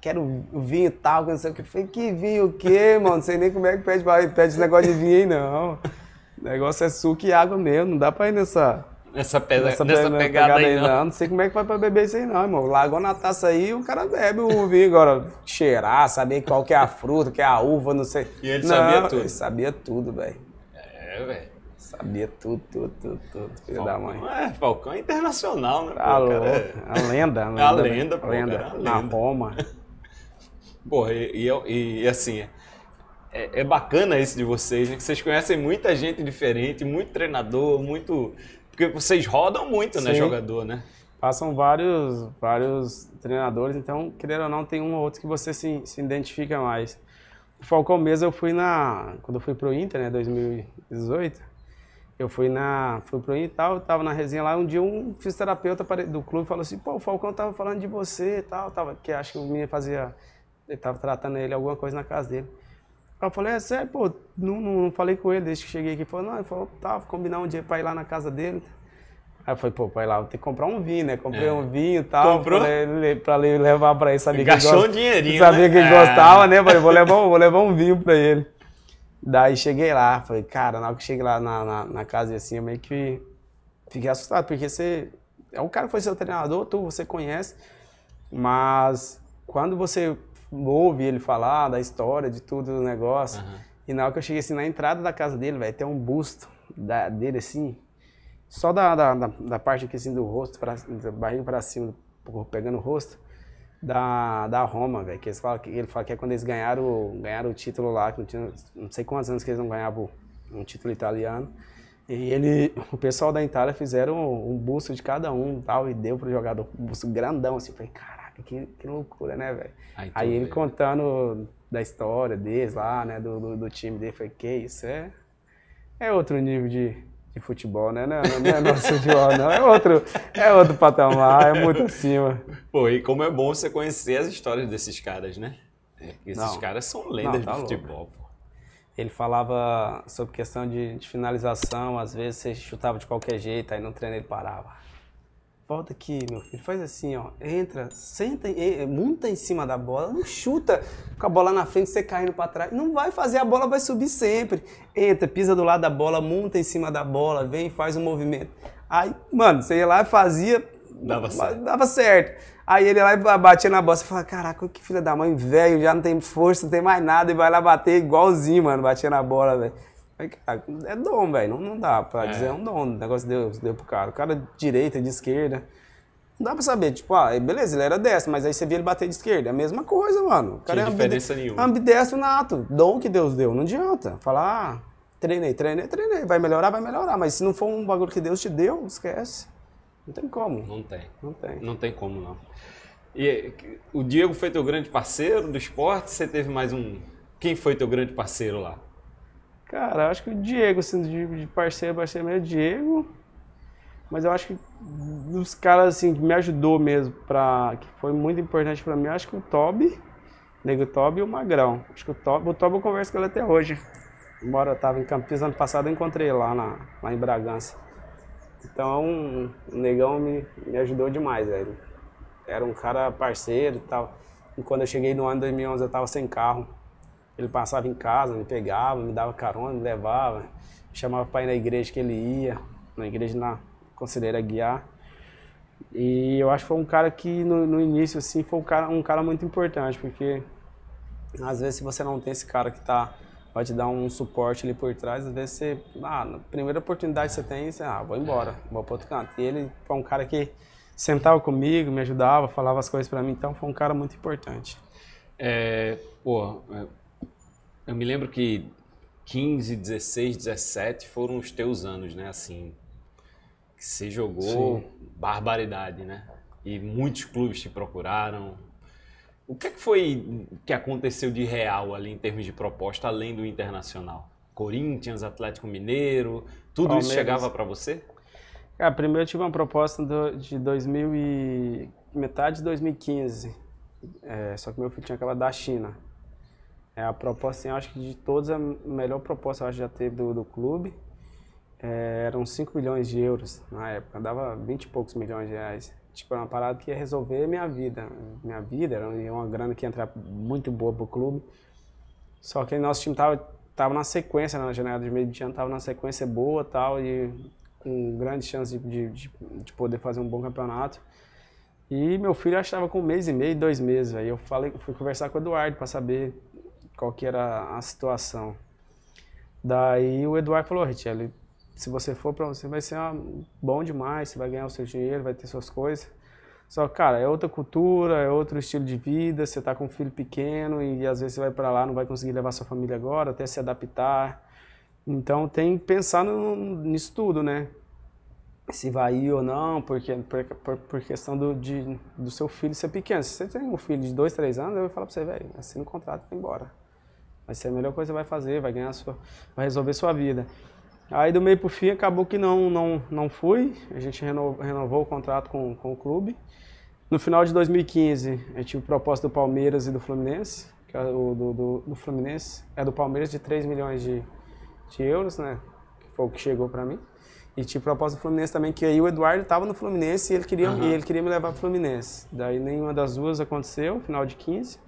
B: quero vinho e tal, não sei o que. Eu falei, que vinho o quê, mano? Não sei nem como é que pede, pede esse negócio de vinho aí, não. O negócio é suco e água mesmo, não dá pra ir nessa...
A: Nessa, pesa, nessa, nessa pegada, pegada, aí, não. não. não.
B: sei como é que vai pra beber isso aí, não, irmão. Largou na taça aí, o cara bebe o vinho agora. Cheirar, saber qual que é a fruta, que é a uva, não sei. E ele não, sabia tudo? Ele sabia tudo, velho.
A: É, velho.
B: Sabia tudo, tudo, tudo, tudo. Filho Falcão, da mãe.
A: É, Falcão é internacional, né? Tá pô, é é cara, é... A lenda, a lenda. A lenda, pô, lenda. Cara, a lenda. Na Roma. Porra, e, e, e assim, é, é, bacana isso de vocês, né? Que vocês conhecem muita gente diferente, muito treinador, muito. Porque vocês rodam muito, né, Sim. né, jogador, né? Passam vários, vários
B: treinadores, então, querendo ou não, tem um ou outro que você se, se identifica mais. O Falcão mesmo, eu fui na. Quando eu fui pro Inter, né, 2018. Eu fui na, fui pro Inter e tal, tava na resenha lá, um dia um fisioterapeuta do clube falou assim, pô, o Falcão tava falando de você e tal, tava, que acho que o menino fazia ele tava tratando ele alguma coisa na casa dele. eu falei, é sério, pô, não, não, não, falei com ele desde que cheguei aqui. Ele falou, não, ele falou, tá, vou combinar um dia pra ir lá na casa dele. Aí eu falei, pô, pai lá, vou ter que comprar um vinho, né? Comprei é. um vinho e tal. Comprou? Falei, pra levar pra ele, sabia Gastou que ele um dinheirinho, Sabia né? que ele é. gostava, né? Falei, vou levar, vou levar um vinho pra ele. Daí cheguei lá, falei, cara, na hora que cheguei lá na, na, na casa e assim, eu meio que fiquei assustado, porque você... É um cara que foi seu treinador, tu, você conhece, mas quando você ouve ele falar da história, de tudo, do negócio. Uhum. E na hora que eu cheguei assim, na entrada da casa dele, velho, tem um busto da, dele assim, só da, da, da, parte aqui assim do rosto, pra, da barriga pra cima, pegando o rosto, da, da Roma, velho. Que, eles falam, que ele fala que é quando eles ganharam, ganharam o título lá, que não, tinha, não sei quantos anos que eles não ganhavam um título italiano. E ele, o pessoal da Itália fizeram um, um busto de cada um tal, e deu pro jogador, um busto grandão, assim, falei, cara caraca, que, que loucura, né, velho? Aí, Aí ele contando da história deles lá, né, do, do, do time dele, foi que isso é, é outro nível de, de futebol, né? Não, não é nosso (laughs) futebol, não. É outro, é outro patamar, é muito acima.
A: Pô, e como é bom você conhecer as histórias desses caras, né? É, esses não, caras são lendas não, tá de futebol, pô.
B: Ele falava sobre questão de, de finalização, às vezes você chutava de qualquer jeito, aí no treino ele parava Volta aqui, meu filho. Faz assim, ó. Entra, senta, monta em cima da bola. Não chuta com a bola na frente, você caindo para trás. Não vai fazer, a bola vai subir sempre. Entra, pisa do lado da bola, monta em cima da bola, vem, faz o um movimento. Aí, mano, você ia lá e fazia. Dava certo. Dava certo. Aí ele lá batia na bola. Você fala, caraca, que filha da mãe, velho, já não tem força, não tem mais nada. E vai lá bater igualzinho, mano, batia na bola, velho. É aí, ah, cara, é dom, velho. Não, não dá pra é. dizer, é um dom. O negócio deu, deu pro cara. O cara é de direita, de esquerda. Não dá pra saber, tipo, ah, beleza, ele era destro, mas aí você vê ele bater de esquerda. É a mesma coisa, mano. O cara Sem é diferença nenhuma. Ambidestro nato. Dom que Deus deu. Não adianta. Falar, ah, treinei, treinei, treinei. Vai melhorar, vai melhorar. Mas se não for um bagulho que Deus te deu, esquece. Não tem como.
A: Não tem. Não tem. Não tem como, não. E o Diego foi teu grande parceiro do esporte? Você teve mais um. Quem foi teu grande parceiro lá?
B: Cara, acho que o Diego, assim, de parceiro, parceiro mesmo, é Diego. Mas eu acho que dos caras, assim, que me ajudou mesmo, pra, que foi muito importante pra mim, acho que o Toby, Nego Toby e o Magrão. Acho que o Toby, o Toby eu converso com ele até hoje. Embora eu tava em Campinas ano passado, eu encontrei ele lá, na, lá em Bragança. Então, o Negão me, me ajudou demais, velho. Era um cara parceiro e tal. E quando eu cheguei no ano 2011, eu tava sem carro. Ele passava em casa, me pegava, me dava carona, me levava, me chamava para ir na igreja que ele ia, na igreja na Conselheira Guiar. E eu acho que foi um cara que no, no início assim foi um cara, um cara muito importante, porque às vezes se você não tem esse cara que tá vai te dar um suporte ali por trás, às vezes você, ah, na primeira oportunidade que você tem, você, ah, vou embora, vou para outro canto. E ele foi um cara que sentava comigo, me ajudava, falava as coisas para mim, então foi um cara muito importante.
A: É, pô, é, eu me lembro que 15, 16, 17 foram os teus anos, né? Assim, que você jogou Sim. barbaridade, né? E muitos clubes te procuraram. O que, é que foi que aconteceu de real ali em termos de proposta, além do internacional? Corinthians, Atlético Mineiro, tudo Palmeiras. isso chegava para você?
B: Cara, primeiro eu tive uma proposta do, de 2000 e metade de 2015. É, só que meu filho tinha acabado da China. É a proposta, assim, acho que de todas, a melhor proposta eu acho, já teve do, do clube é, eram 5 milhões de euros na época, dava 20 e poucos milhões de reais. Tipo, era uma parada que ia resolver minha vida. Minha vida, era uma grana que ia entrar muito boa pro clube. Só que nosso time tava, tava na sequência, né, na janela de meio de ano, tava na sequência boa tal, e com grande chance de, de, de poder fazer um bom campeonato. E meu filho achava com um mês e meio, dois meses. Aí eu falei, fui conversar com o Eduardo para saber qual que era a situação. Daí o Eduardo falou, Richelli, se você for para você vai ser uma, ah, bom demais, você vai ganhar o seu dinheiro, vai ter suas coisas. Só cara, é outra cultura, é outro estilo de vida, você tá com um filho pequeno e às vezes você vai para lá, não vai conseguir levar sua família agora, até se adaptar. Então tem que pensar no, nisso tudo, né? Se vai ir ou não, porque, por, por questão do, de, do seu filho ser pequeno. Se você tem um filho de dois, três anos, eu vou falar para você, velho, assina o contrato e vai embora Vai ser a melhor coisa que você vai fazer, vai ganhar sua, vai resolver sua vida. Aí do meio pro fim acabou que não não não fui. A gente renovou, renovou o contrato com, com o clube. No final de 2015, eu tive proposta do Palmeiras e do Fluminense, que é o do, do, do Fluminense, é do Palmeiras de 3 milhões de, de euros, né? Que foi o que chegou para mim. E tive proposta do Fluminense também, que aí o Eduardo estava no Fluminense e ele queria, uhum. e ele queria me levar pro Fluminense. Daí nenhuma das duas aconteceu, final de 15.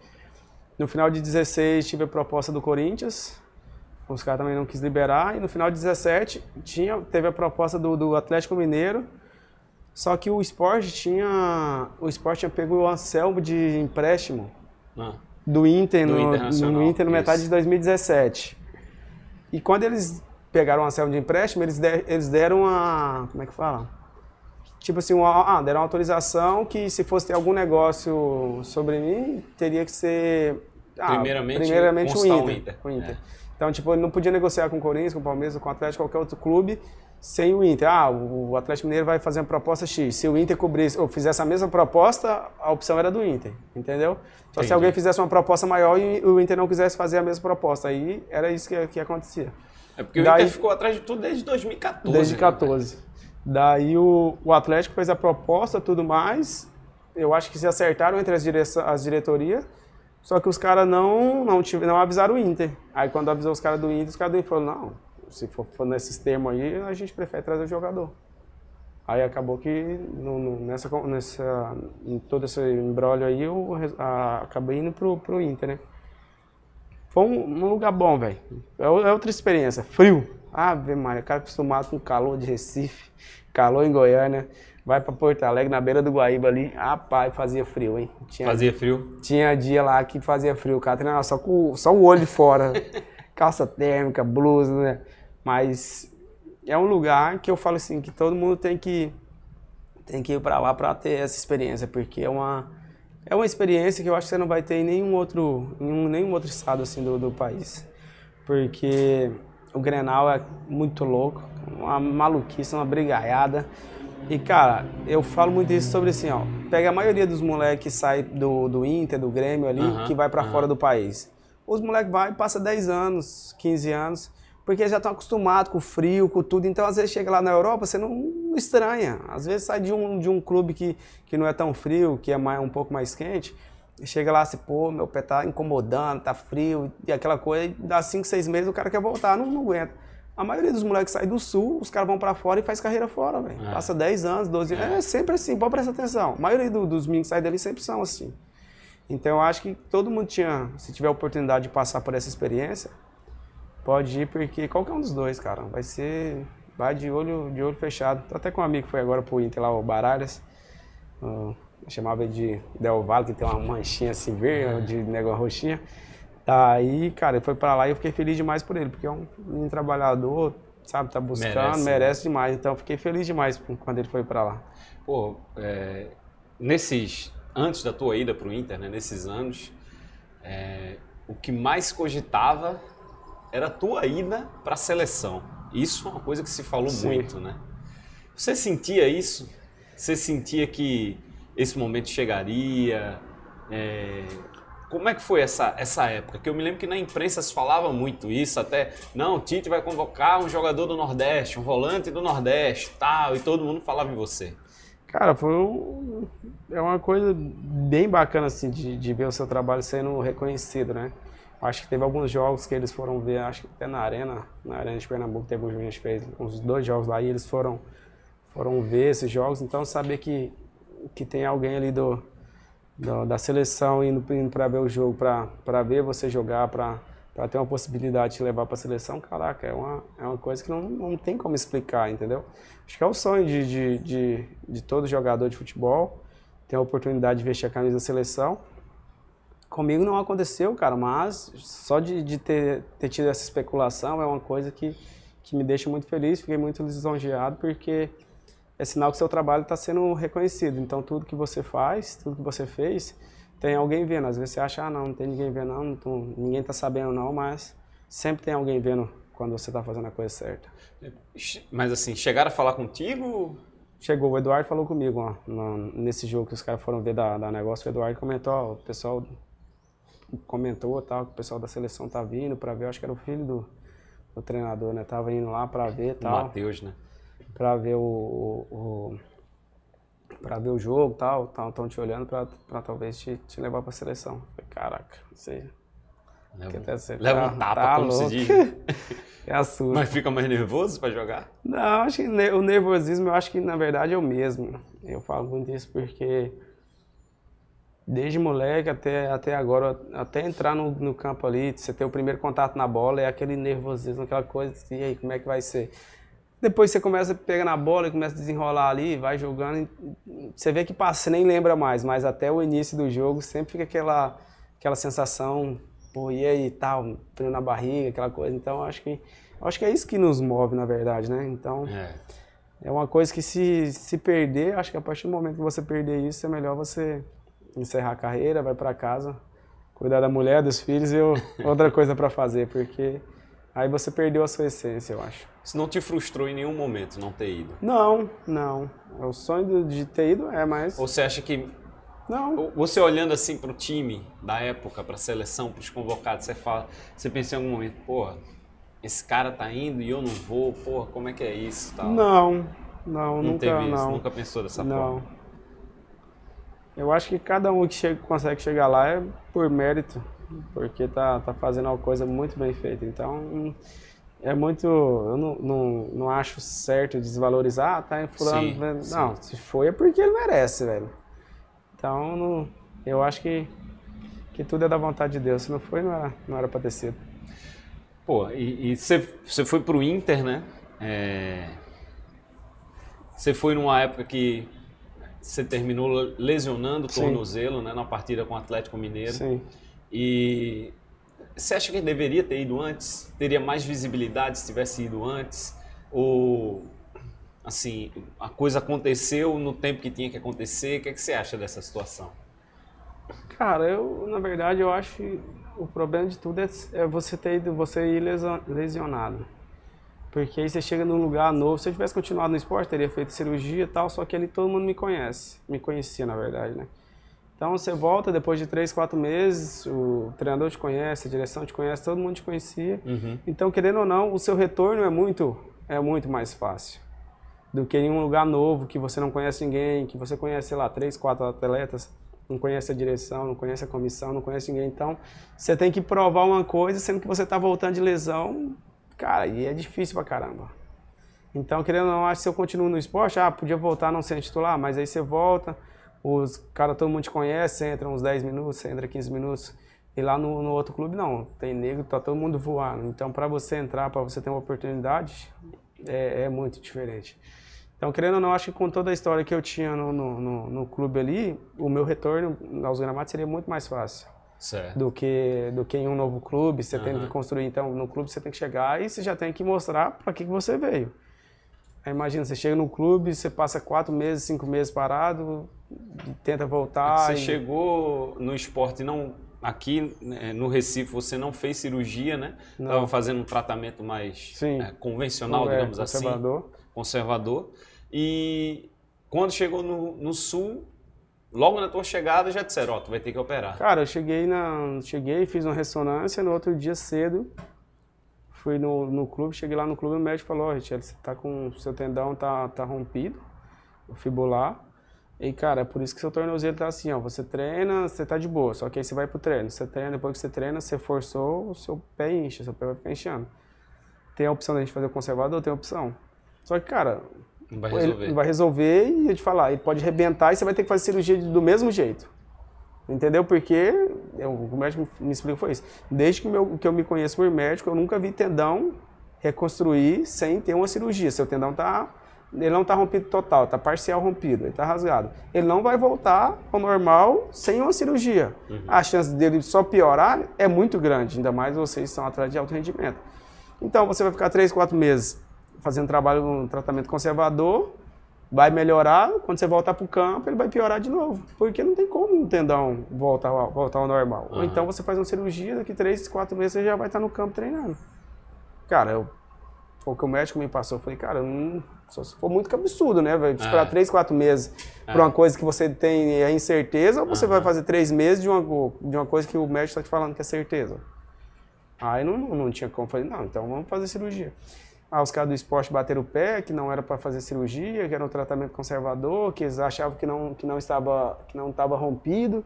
B: No final de 16 tive a proposta do Corinthians, os caras também não quis liberar. E no final de 17 tinha, teve a proposta do, do Atlético Mineiro, só que o esporte tinha. O esporte tinha pego o Anselmo de empréstimo ah, do Inter no, do no Inter no metade de 2017. E quando eles pegaram o Anselmo de empréstimo, eles, de, eles deram a. Como é que fala? tipo assim, uma, ah, deram uma autorização que se fosse ter algum negócio sobre mim, teria que ser. Ah, primeiramente, primeiramente o Inter. O Inter. É. Então, tipo, eu não podia negociar com o Corinthians, com o Palmeiras, com o Atlético, qualquer outro clube, sem o Inter. Ah, o Atlético Mineiro vai fazer uma proposta X. Se o Inter cobrisse, ou fizesse a mesma proposta, a opção era do Inter, entendeu? Só Entendi. se alguém fizesse uma proposta maior e o Inter não quisesse fazer a mesma proposta, aí era isso que, que acontecia. É porque Daí, o Inter ficou
A: atrás de tudo desde 2014. Desde
B: 14. Né, Daí o, o Atlético fez a proposta tudo mais. Eu acho que se acertaram entre as, dire as diretorias. Só que os caras não, não, não avisaram o Inter. Aí quando avisou os caras do Inter, os caras do Inter falaram, não, se for, for nesses termos aí, a gente prefere trazer o jogador. Aí acabou que no, no, nessa, nessa, em todo esse embrólio aí eu a, acabei indo pro, pro Inter, né? Foi um, um lugar bom, velho. É, é outra experiência. Frio. Ave Maria, cara acostumado com calor de Recife, calor em Goiânia. Vai para Porto Alegre, na beira do Guaíba ali. Rapaz, fazia frio, hein? Tinha, fazia frio? Tinha dia lá que fazia frio, cara. Treinava só, com, só o olho fora. (laughs) Calça térmica, blusa, né? Mas é um lugar que eu falo assim, que todo mundo tem que, tem que ir para lá para ter essa experiência, porque é uma, é uma experiência que eu acho que você não vai ter em nenhum outro, em nenhum, nenhum outro estado assim do, do país. Porque o Grenal é muito louco, uma maluquice, uma brigaiada. E, cara, eu falo muito isso sobre assim, ó. Pega a maioria dos moleques que sai do, do Inter, do Grêmio ali, uhum, que vai para uhum. fora do país. Os moleques vai passa 10 anos, 15 anos, porque já estão acostumados com o frio, com tudo. Então, às vezes, chega lá na Europa, você não, não, estranha. Às vezes, sai de um, de um clube que, que não é tão frio, que é mais, um pouco mais quente chega lá se assim, pô, meu pé tá incomodando, tá frio, e aquela coisa, e dá 5, 6 meses, o cara quer voltar, não, não aguenta. A maioria dos moleques sai do sul, os caras vão para fora e faz carreira fora, velho. É. Passa 10 anos, 12 é. anos. É. é. sempre assim, pode prestar atenção. A maioria do, dos meninos que saem dali sempre são assim. Então eu acho que todo mundo tinha, se tiver a oportunidade de passar por essa experiência, pode ir, porque qualquer um dos dois, cara, vai ser. Vai de olho, de olho fechado. Tô até com um amigo que foi agora pro Inter lá, o Baralhas. Uh, chamava de Del Valle, que tem uma manchinha assim verde, de negócio roxinha. Aí, cara, ele foi para lá e eu fiquei feliz demais por ele, porque é um, um trabalhador, sabe, tá buscando, merece, né? merece
A: demais. Então, eu fiquei feliz demais quando ele foi para lá. Pô, é, nesses, antes da tua ida pro Inter, né, nesses anos, é, o que mais cogitava era a tua ida para a seleção. Isso é uma coisa que se falou Sim. muito, né? Você sentia isso? Você sentia que esse momento chegaria? É... Como é que foi essa, essa época? Que eu me lembro que na imprensa se falava muito isso, até, não, Tite vai convocar um jogador do Nordeste, um volante do Nordeste, tal, e todo mundo falava em você.
B: Cara, foi um, é uma coisa bem bacana, assim, de, de ver o seu trabalho sendo reconhecido, né? Acho que teve alguns jogos que eles foram ver, acho que até na Arena, na Arena de Pernambuco, teve uns meninos fez uns dois jogos lá e eles foram, foram ver esses jogos. Então, saber que que tem alguém ali do, do da seleção indo, indo para ver o jogo, para ver você jogar, para para ter uma possibilidade de levar para a seleção, caraca, é uma, é uma coisa que não, não tem como explicar, entendeu? Acho que é o sonho de, de, de, de todo jogador de futebol, ter a oportunidade de vestir a camisa da seleção. Comigo não aconteceu, cara, mas só de, de ter, ter tido essa especulação é uma coisa que, que me deixa muito feliz, fiquei muito lisonjeado, porque é sinal que seu trabalho está sendo reconhecido. Então, tudo que você faz, tudo que você fez, tem alguém vendo. Às vezes você acha, ah, não, não tem ninguém vendo, não, não tô, ninguém está sabendo, não, mas sempre tem alguém vendo quando você está fazendo a coisa certa.
A: Mas, assim, chegaram a falar contigo?
B: Chegou, o Eduardo falou comigo, ó, no, nesse jogo que os caras foram ver da, da negócio, o Eduardo comentou, ó, o pessoal comentou, tal, que o pessoal da seleção tá vindo para ver, acho que era o filho do, do treinador, né, tava indo lá para ver, tal. Matheus, né? para ver o, o, o para ver o jogo tal, tal, estão te olhando para talvez te, te levar para a seleção. Falei, caraca, você Leva, leva tá, um tapa, tá como se diz.
A: (laughs) é assusta. Mas fica mais nervoso para jogar?
B: Não, acho que o nervosismo eu acho que na verdade é o mesmo. Eu falo muito isso porque desde moleque até, até agora, até entrar no, no campo ali, você ter o primeiro contato na bola, é aquele nervosismo, aquela coisa, e aí, como é que vai ser? Depois você começa a pegar na bola e começa a desenrolar ali, vai jogando. Você vê que passa, nem lembra mais, mas até o início do jogo sempre fica aquela, aquela sensação, pô, e aí, tal, frio na barriga, aquela coisa. Então acho que, acho que é isso que nos move, na verdade, né? Então é, é uma coisa que se, se perder, acho que a partir do momento que você perder isso, é melhor você encerrar a carreira,
A: vai para casa,
B: cuidar da mulher, dos filhos e outra coisa para fazer, porque aí você perdeu a sua essência, eu acho.
A: Isso não te frustrou em nenhum momento não ter ido? Não, não. O sonho de ter ido é mais. Ou você acha que. Não. Você olhando assim para o time da época, para a seleção, para os convocados, você fala, você pensa em algum momento, porra, esse cara tá indo e eu não vou, porra, como é que é isso? Tal. Não, não, não nunca, teve isso, não. nunca pensou dessa não. forma.
B: Eu acho que cada um que chega, consegue chegar lá é por mérito, porque tá, tá fazendo uma coisa muito bem feita. Então hum, é muito. Eu não, não, não acho certo desvalorizar, ah, tá? Fulano, sim, não, sim. se foi é porque ele merece, velho. Então, não, eu acho que, que tudo é da vontade de Deus. Se não foi, não era, não era pra ter sido.
A: Pô, e você foi pro Inter, né? Você é... foi numa época que você terminou lesionando o tornozelo, né? Na partida com o Atlético Mineiro. Sim. E você acha que deveria ter ido antes? Teria mais visibilidade se tivesse ido antes? Ou, assim, a coisa aconteceu no tempo que tinha que acontecer? O que, é que você acha dessa situação?
B: Cara, eu, na verdade, eu acho que o problema de tudo é, é você ter ido, você ir lesionado. Porque aí você chega num lugar novo. Se eu tivesse continuado no esporte, teria feito cirurgia e tal, só que ali todo mundo me conhece. Me conhecia, na verdade, né? Então você volta depois de três, quatro meses, o treinador te conhece, a direção te conhece, todo mundo te conhecia. Uhum. Então, querendo ou não, o seu retorno é muito, é muito mais fácil do que em um lugar novo que você não conhece ninguém, que você conhece, sei lá, três, quatro atletas, não conhece a direção, não conhece a comissão, não conhece ninguém. Então, você tem que provar uma coisa, sendo que você está voltando de lesão, cara, e é difícil pra caramba. Então, querendo ou não, acho que se eu continuo no esporte, ah, podia voltar não sendo titular, mas aí você volta os cara todo mundo te conhece, entra uns 10 minutos, entra 15 minutos. E lá no, no, outro clube não, tem negro, tá todo mundo voando. Então para você entrar, para você ter uma oportunidade, é, é, muito diferente. Então querendo ou não, acho que com toda a história que eu tinha no, no, no clube ali, o meu retorno aos gramados seria muito mais fácil. Certo. Do que do que em um novo clube, você uhum. tem que construir. Então no clube você tem que chegar e você já tem que mostrar para que, que você veio. Aí, imagina, você chega no clube, você passa quatro meses, cinco meses parado, tenta voltar. Você e...
A: chegou no esporte não aqui né, no Recife você não fez cirurgia, né? Estava Tava fazendo um tratamento mais é, convencional, é, digamos assim. conservador. assim, conservador. E quando chegou no, no, Sul, logo na tua chegada já disseram, ó, oh, tu vai ter que operar.
B: Cara, eu cheguei na, cheguei, fiz uma ressonância, no outro dia cedo fui no, no clube, cheguei lá no clube, o médico falou, ó, oh, Richard, você tá com seu tendão tá tá rompido, o fibular e, cara, é por isso que seu tornozelo tá assim, ó. Você treina, você tá de boa, só que aí você vai pro treino. Você treina, depois que você treina, você forçou, o seu pé incha, seu pé vai ficar inchando. Tem a opção da gente fazer o conservador, tem a opção. Só que, cara, não vai resolver. Ele vai resolver e eu te falar, ele pode arrebentar e você vai ter que fazer cirurgia do mesmo jeito. Entendeu? Porque eu, o médico me explicou foi isso. Desde que, meu, que eu me conheço por médico, eu nunca vi tendão reconstruir sem ter uma cirurgia. Seu tendão tá ele não está rompido total, está parcial rompido, ele está rasgado. Ele não vai voltar ao normal sem uma cirurgia. Uhum. A chance dele só piorar é muito grande, ainda mais vocês estão atrás de alto rendimento. Então você vai ficar 3, 4 meses fazendo trabalho um tratamento conservador, vai melhorar, quando você voltar para o campo, ele vai piorar de novo, porque não tem como um tendão voltar ao, voltar ao normal. Uhum. Ou então você faz uma cirurgia, daqui 3, 4 meses você já vai estar tá no campo treinando. Cara, eu, foi o que o médico me passou, eu falei, cara, eu não só se for muito que é absurdo, né, Vai Esperar é. três, quatro meses é. para uma coisa que você tem a é incerteza, ou você uhum. vai fazer três meses de uma, de uma coisa que o médico está te falando que é certeza. Aí não, não tinha como fazer, não, então vamos fazer cirurgia. Aí ah, os caras do esporte bateram o pé, que não era para fazer cirurgia, que era um tratamento conservador, que eles achavam que não, que não estava que não estava rompido.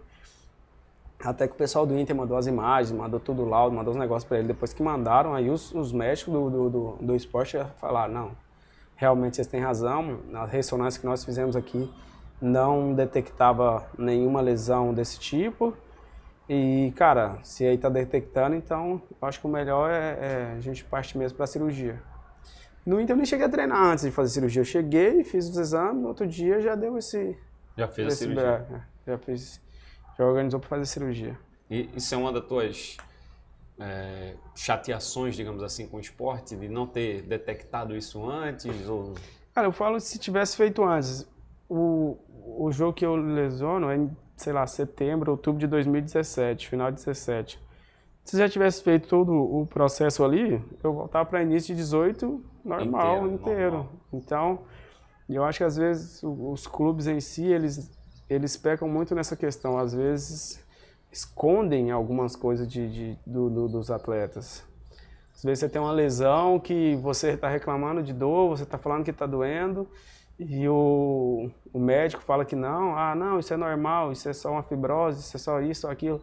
B: Até que o pessoal do Inter mandou as imagens, mandou tudo o laudo, mandou os negócios para ele. Depois que mandaram, aí os, os médicos do, do, do, do esporte falaram, não, realmente vocês têm razão, a ressonância que nós fizemos aqui não detectava nenhuma lesão desse tipo. E, cara, se aí tá detectando, então eu acho que o melhor é, é a gente parte mesmo para a cirurgia. No Inter eu nem cheguei a treinar antes de fazer cirurgia. Eu cheguei, fiz os exames, no outro dia já deu esse. Já fez esse, a cirurgia? É, já, fiz. Já organizou para fazer
A: cirurgia. E isso é uma das tuas é, chateações, digamos assim, com o esporte, de não ter detectado isso antes? Ou...
B: Cara, eu falo se tivesse feito antes. O, o jogo que eu lesiono é, sei lá, setembro, outubro de 2017, final de 2017. Se já tivesse feito todo o processo ali, eu voltava para início de 18, normal, inteiro. inteiro. Normal. Então, eu acho que às vezes os clubes em si, eles, eles pecam muito nessa questão. Às vezes escondem algumas coisas de, de do, do, dos atletas. Às vezes você tem uma lesão que você está reclamando de dor, você está falando que está doendo e o, o, médico fala que não, ah, não, isso é normal, isso é só uma fibrose, isso é só isso, ou aquilo.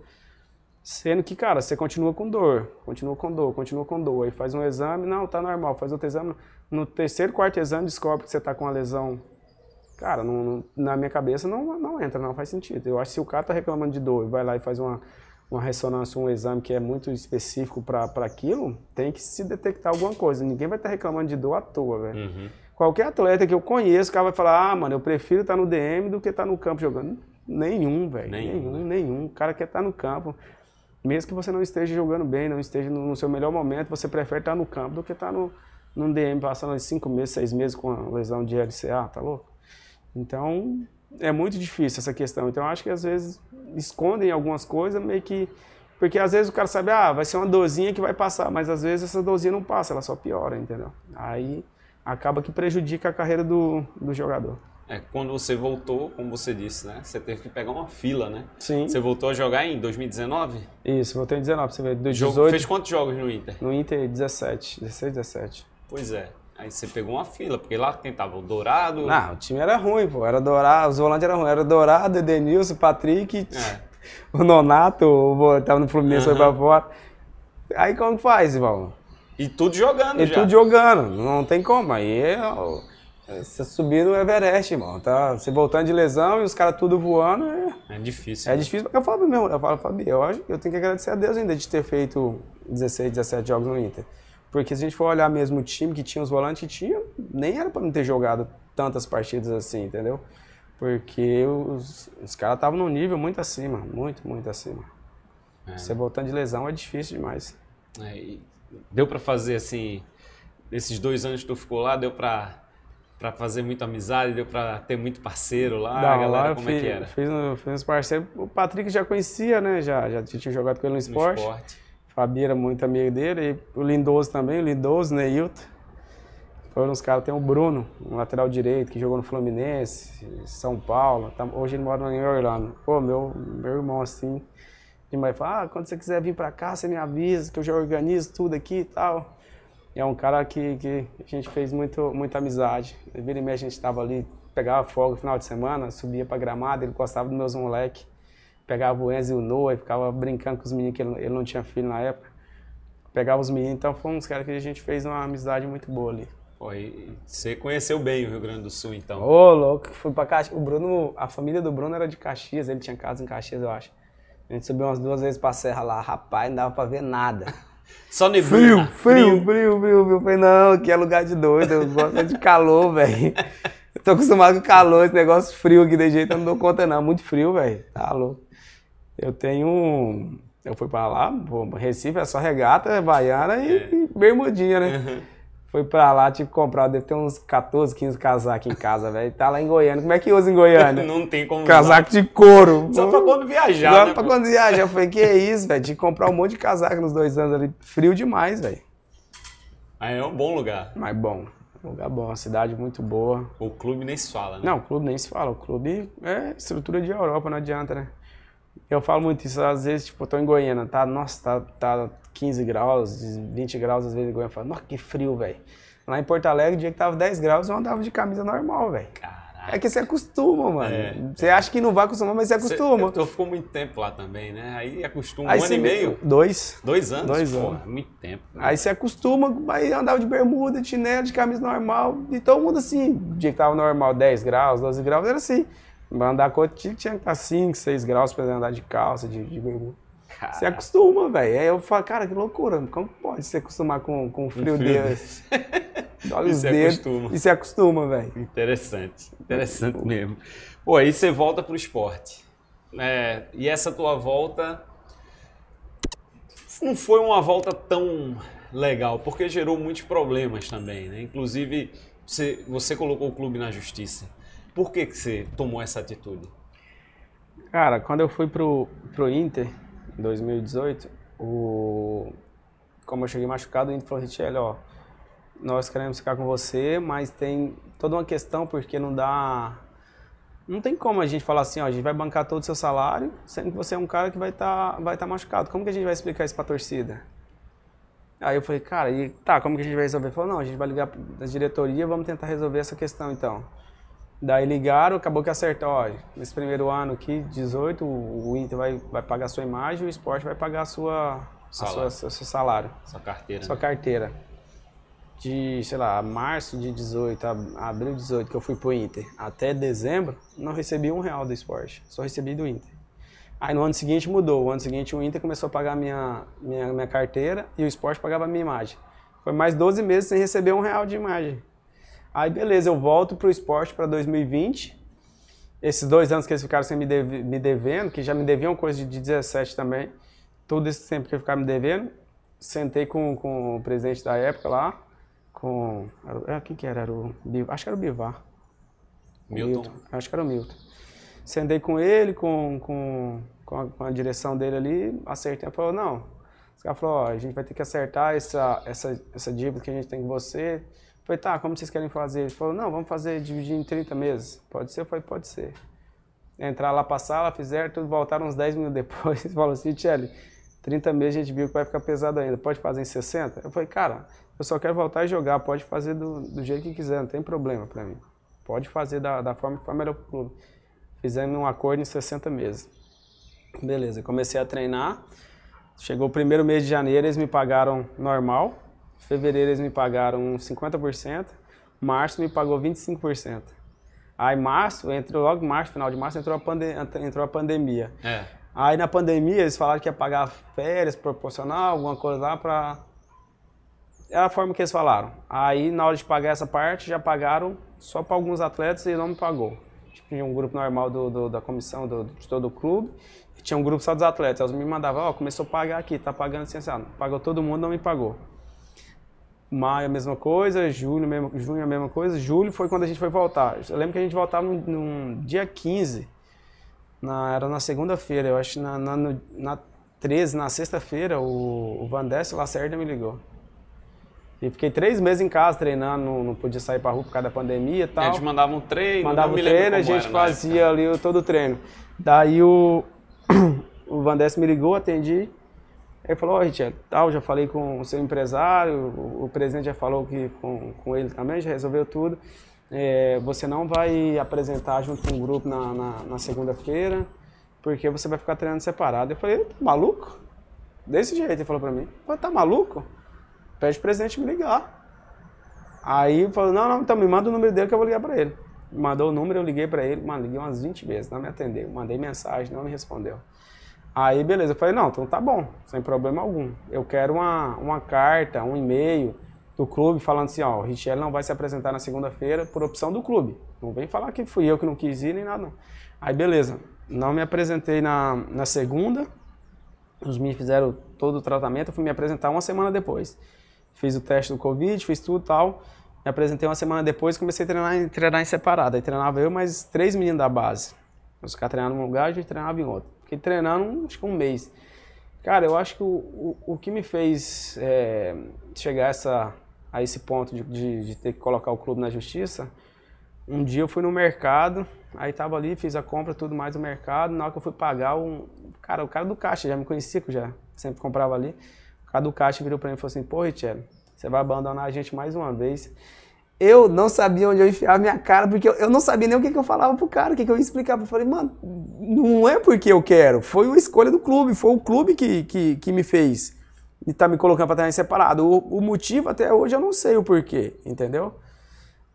B: Sendo que, cara, você continua com dor, continua com dor, continua com dor. Aí faz um exame, não, tá normal, faz outro exame. No terceiro, quarto exame, descobre que você tá com uma lesão cara, não, não, na minha cabeça não, não entra, não faz sentido. Eu acho que se o cara tá reclamando de dor e vai lá e faz uma, uma ressonância, um exame que é muito específico para aquilo, tem que se detectar alguma coisa. Ninguém vai estar tá reclamando de dor à toa, velho. Uhum. Qualquer atleta que eu conheço, o cara vai falar, ah, mano, eu prefiro estar tá no DM do que estar tá no campo jogando. Nenhum, velho. Nenhum, nenhum, né? nenhum. O cara quer estar tá no campo. Mesmo que você não esteja jogando bem, não esteja no, seu melhor momento, você prefere estar tá no campo do que estar tá no, num DM passando cinco meses, seis meses com a lesão de LCA, tá louco? Então, é muito difícil essa questão. Então, acho que às vezes escondem algumas coisas meio que. Porque às vezes o cara sabe, ah, vai ser uma dorzinha que vai passar, mas às vezes essa dorzinha não passa, ela só piora, entendeu? Aí acaba que prejudica a carreira do, do jogador.
A: É, quando você voltou, como você disse, né? Você teve que pegar uma fila, né? Sim. Você voltou a jogar em 2019?
B: Isso, voltei em 2019. você vê. Jogo, fez
A: quantos jogos no Inter?
B: No Inter, 17. 16, 17.
A: Pois é. Aí você pegou uma fila, porque lá quem tava? O Dourado? Não, o time
B: era ruim, pô. Era Dourado, os volantes eram ruins. Era Dourado, Edenilson, Patrick, é. o Nonato, o... tava no Fluminense, uhum. foi pra fora. Aí como faz, irmão? E tudo jogando, E já. tudo jogando, não tem como. Aí é, é, você subir no Everest, irmão. Tá você voltando de lesão e os caras tudo voando. É, é difícil. É né? difícil, porque eu falo mesmo, eu falo, Fabi, eu, acho, eu tenho que agradecer a Deus ainda de ter feito 16, 17 jogos no Inter. Porque se a gente for olhar mesmo o time que tinha os volantes que tinha, nem era para não ter jogado tantas partidas assim, entendeu? Porque os, os caras estavam num nível muito acima, muito, muito acima. É. Você voltando de lesão é difícil demais.
A: É, deu para fazer assim, nesses dois anos que tu ficou lá, deu para para fazer muita amizade, deu para ter muito parceiro lá, Não, galera, lá como fiz, é que era?
B: Fiz, fiz uns parceiros, o Patrick já conhecia, né? Já, já tinha jogado com ele no esporte. No esporte era muito amigo dele, e o Lindoso também, o Lindoso, Hilton. Foram uns caras, tem o Bruno, um lateral direito, que jogou no Fluminense, São Paulo, tá, hoje ele mora em Orlando. Pô, meu, meu irmão assim, demais, fala, ah, quando você quiser vir pra cá, você me avisa, que eu já organizo tudo aqui e tal. E é um cara que, que a gente fez muito, muita amizade. Vira e meia a gente tava ali, pegava folga no final de semana, subia pra gramada, ele gostava dos meus moleques. Pegava o Enzo e o Noah e ficava brincando com os meninos, que ele, ele não tinha filho na época. Pegava os meninos, então foram uns caras que a
A: gente fez uma amizade muito boa ali. Pô, você conheceu bem o Rio Grande do Sul, então?
B: Ô, louco, fui pra Caxias. O Bruno, a família do Bruno era de Caxias, ele tinha casa em Caxias, eu acho. A gente subiu umas duas vezes pra serra lá, rapaz, não dava pra ver nada.
A: (laughs) Só neblina. Frio, frio,
B: frio, frio, frio. Falei, não, aqui é lugar de doido, eu gosto é de calor, (laughs) velho. Tô acostumado com calor, esse negócio frio aqui de jeito, eu não dou conta não, muito frio, velho. Tá louco. Eu tenho. Eu fui para lá, Recife é só regata, é baiana e, é. e bermudinha, né? Uhum. Fui pra lá, tive que comprar, deve ter uns 14, 15 casacos em casa, velho. Tá lá em Goiânia. Como é que usa em Goiânia? (laughs) Não tem como Casaco usar. de couro. Só pra quando viajar, Só né? pra quando viajar. Eu falei, que é isso, velho? Tive que comprar um monte de casaco nos dois anos ali. Frio demais, velho.
A: Aí é um bom lugar. Mas bom. Lugar bom, cidade muito boa. O clube nem se fala, né?
B: Não, o clube nem se fala. O clube é estrutura de Europa, não adianta, né? Eu falo muito isso, às vezes, tipo, eu tô em Goiânia, tá? Nossa, tá, tá 15 graus, 20 graus, às vezes em Goiânia. Eu falo, nossa, que frio, velho. Lá em Porto Alegre, o dia que tava 10 graus, eu andava de camisa normal, velho. É que você acostuma, mano. É. Você acha que não vai acostumar, mas você acostuma. Você,
A: eu, eu ficou muito tempo lá também, né? Aí acostuma aí um ano e meio. Dois. Dois anos? Dois porra, anos. muito tempo.
B: Né? Aí você acostuma, aí andava de bermuda, de chinelo, de camisa normal. E todo mundo assim, o dia que tava normal, 10 graus, 12 graus, era assim. Pra andar com outro tipo, tinha que estar 5, 6 graus pra andar de calça, de, de bermuda. Você acostuma, velho. Aí eu falo, cara, que loucura. Como pode se acostumar com, com frio, um frio desse? (laughs) Olha os dedos acostuma. e se acostuma, velho.
A: Interessante, interessante mesmo. Pô, aí você volta pro esporte. É, e essa tua volta não foi uma volta tão legal, porque gerou muitos problemas também, né? Inclusive, você, você colocou o clube na justiça. Por que, que você tomou essa atitude?
B: Cara, quando eu fui pro, pro Inter, em 2018, o... como eu cheguei machucado, o Inter falou, Richelli, assim, ó, nós queremos ficar com você, mas tem toda uma questão porque não dá... Não tem como a gente falar assim, ó, a gente vai bancar todo o seu salário, sendo que você é um cara que vai estar tá, vai tá machucado. Como que a gente vai explicar isso pra torcida? Aí eu falei, cara, e tá, como que a gente vai resolver? Ele falou, não, a gente vai ligar da diretoria, vamos tentar resolver essa questão então. Daí ligaram, acabou que acertou, ó, nesse primeiro ano aqui, 18, o Inter vai, vai pagar a sua imagem, o esporte vai pagar a sua, salário. A sua, seu salário. Sua carteira. Sua né? carteira. De, sei lá, março de 18, a, abril de 18, que eu fui pro Inter, até dezembro, não recebi um real do esporte, só recebi do Inter. Aí no ano seguinte mudou, o ano seguinte o Inter começou a pagar minha, minha, minha carteira e o esporte pagava a minha imagem. Foi mais 12 meses sem receber um real de imagem. Aí beleza, eu volto pro esporte para 2020. Esses dois anos que eles ficaram sem me, me devendo, que já me deviam coisa de 17 também, todo esse tempo que eles ficaram me devendo, sentei com, com o presidente da época lá, com. Era, é, quem que era? era o, acho que era o Bivar. Milton. Milton. Acho que era o Milton. Sentei com ele, com, com, com, a, com a direção dele ali, acertei. Falou, não. Esse cara falou, ó, a gente vai ter que acertar essa, essa, essa dívida que a gente tem com você. Falei, tá, como vocês querem fazer? Ele falou, não, vamos fazer dividir em 30 meses. Pode ser? Eu falei, pode ser. Entrar lá pra sala, fizeram tudo, voltaram uns 10 minutos (laughs) depois. Ele falou assim, Tchelle, 30 meses a gente viu que vai ficar pesado ainda, pode fazer em 60? Eu falei, cara, eu só quero voltar e jogar, pode fazer do, do jeito que quiser, não tem problema para mim. Pode fazer da, da forma que for melhor pro clube. Fizemos um acordo em 60 meses. Beleza, comecei a treinar. Chegou o primeiro mês de janeiro, eles me pagaram normal, Fevereiro eles me pagaram 50%, março me pagou 25%. Aí março, entrou logo março, final de março, entrou a, pande entrou a pandemia. É. Aí na pandemia eles falaram que ia pagar férias proporcional, alguma coisa lá para era é a forma que eles falaram. Aí, na hora de pagar essa parte, já pagaram só para alguns atletas e não me pagou. Tipo, tinha um grupo normal do, do da comissão do, de todo o clube e tinha um grupo só dos atletas. Eles me mandavam, ó, oh, começou a pagar aqui, tá pagando licenciado. Assim, assim, ah, pagou todo mundo, não me pagou maio a mesma coisa, julho, mesmo, junho a mesma coisa. Julho foi quando a gente foi voltar. Eu lembro que a gente voltava no dia 15, na, era na segunda-feira, eu acho, na, na, no, na 13, na sexta-feira, o, o Vandécio Lacerda me ligou. E fiquei três meses em casa treinando, não, não podia sair pra rua por causa da pandemia e tal. Eles
A: mandavam um treino, mandavam um treino, a gente fazia
B: ali todo o treino. Daí o, (clears throat) o Dess me ligou, atendi. Ele falou, ó, oh, tal, já falei com o seu empresário, o, o presidente já falou que com, com ele também, já resolveu tudo. É, você não vai apresentar junto com o grupo na, na, na segunda-feira, porque você vai ficar treinando separado. Eu falei, tá maluco? Desse jeito, ele falou pra mim. Falei, tá maluco? Pede o presidente me ligar. Aí falou, não, não, então me manda o número dele que eu vou ligar pra ele. Me mandou o número, eu liguei pra ele, mano, liguei umas 20 vezes, não me atendeu. Mandei mensagem, não me respondeu. Aí, beleza, eu falei, não, então tá bom, sem problema algum. Eu quero uma, uma carta, um e-mail do clube falando assim, ó, o Richelle não vai se apresentar na segunda-feira por opção do clube. Não vem falar que fui eu que não quis ir nem nada, não. Aí, beleza, não me apresentei na, na segunda, os meninos fizeram todo o tratamento, eu fui me apresentar uma semana depois. Fiz o teste do Covid, fiz tudo e tal, me apresentei uma semana depois e comecei a treinar, treinar em separado. Aí treinava eu mais três meninos da base. Os caras treinavam num lugar, a gente treinava em outro. Fiquei treinando acho que um mês. Cara, eu acho que o, o, o que me fez é, chegar a, essa, a esse ponto de, de, de, ter que colocar o clube na justiça, um dia eu fui no mercado, aí tava ali, fiz a compra, tudo mais no mercado, na hora que eu fui pagar, um, cara, o cara do caixa já me conhecia, que eu já sempre comprava ali, o cara do caixa virou pra mim e falou assim, pô, Richelli, você vai abandonar a gente mais uma vez eu não sabia onde eu enfiar minha cara, porque eu, eu não sabia nem o que, que, eu falava pro cara, o que, que eu ia explicar. Eu falei, mano, não é porque eu quero, foi uma escolha do clube, foi o clube que, que, que me fez e tá me colocando para treinar separado. O, o, motivo até hoje eu não sei o porquê, entendeu?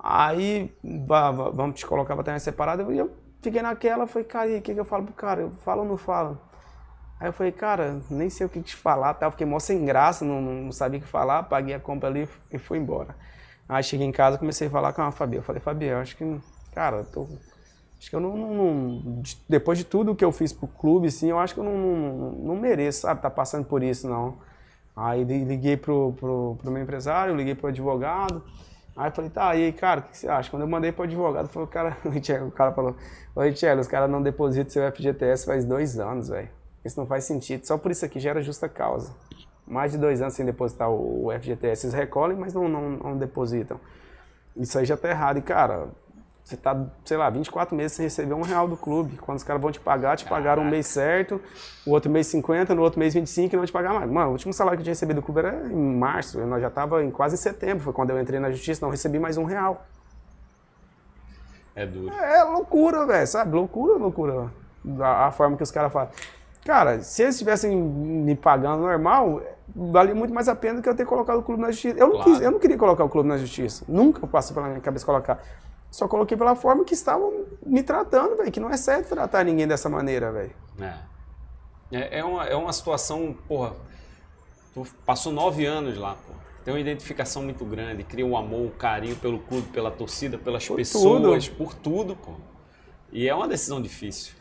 B: Aí, vamos te colocar para treinar separado. E eu fiquei naquela, falei, cara, o que, que eu falo pro cara? Eu falo ou não falo? Aí eu falei, cara, nem sei o que te falar, tá? Eu fiquei mó sem graça, não, não sabia o que falar, paguei a compra ali e fui embora. Aí cheguei em casa, comecei a falar com a Fabi. Eu falei, Fabi, eu acho que, cara, eu tô, acho que eu não, não, Depois de tudo que eu fiz pro clube, assim, eu acho que eu não, não, não mereço, sabe, tá passando por isso, não. Aí liguei pro, pro, pro meu empresário, liguei pro advogado. Aí falei, tá, e aí, cara, o que você acha? Quando eu mandei pro advogado, falou, cara, (laughs) o cara falou, oi, Tchelo, os caras não depositam seu FGTS faz dois anos, velho. Isso não faz sentido. Só por isso aqui gera justa causa mais de dois anos sem depositar o FGTS. Eles recolhem, mas não, não, não depositam. Isso aí já tá errado. E, cara, você tá, sei lá, 24 meses sem receber um real do clube. Quando os caras vão te pagar, te pagaram um mês certo, o outro mês 50, no outro mês 25 e não te pagar mais. Mano, o último salário que eu tinha recebido do clube era em março. Eu já tava em quase setembro. Foi quando eu entrei na justiça, não recebi mais um real.
A: É duro. É,
B: loucura, velho, sabe? Loucura, loucura. A, a forma que os caras falam Cara, se eles estivessem me pagando normal, vale muito mais a pena do que eu ter colocado o clube na justiça. Eu não, quis, eu não queria colocar o clube na justiça. Nunca passou pela minha cabeça colocar. Só coloquei pela forma que estavam me tratando, velho. Que não é certo tratar ninguém dessa maneira, velho.
A: É. é. É, uma, é uma situação, porra. Tu passou nove anos lá, pô. Tem uma identificação muito grande, cria um amor, um carinho pelo clube, pela torcida, pelas por pessoas, tudo. por tudo, pô. E é uma decisão difícil.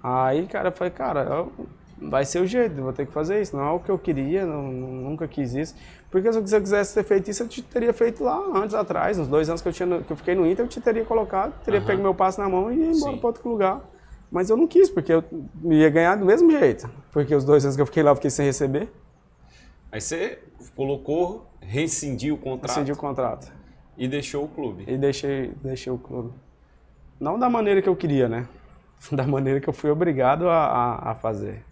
A: Aí, cara, foi, cara, eu vai ser o
B: jeito, vou ter que fazer isso. Não é o que eu queria, não, nunca quis isso. Porque se eu quisesse ter feito isso, eu te teria feito lá antes, atrás, nos dois anos que eu, tinha, que eu fiquei no Inter, eu te teria colocado, teria uhum. pego meu passo na mão e ia embora para outro lugar. Mas eu não quis, porque eu ia ganhar do mesmo jeito. Porque os dois anos que eu fiquei lá, eu fiquei sem receber.
A: Aí você colocou, rescindiu o contrato. Rescindiu o contrato. E deixou o clube. E deixei,
B: deixei o clube. Não da maneira que eu queria, né? (laughs) Da maneira que eu fui obrigado a, a, a fazer.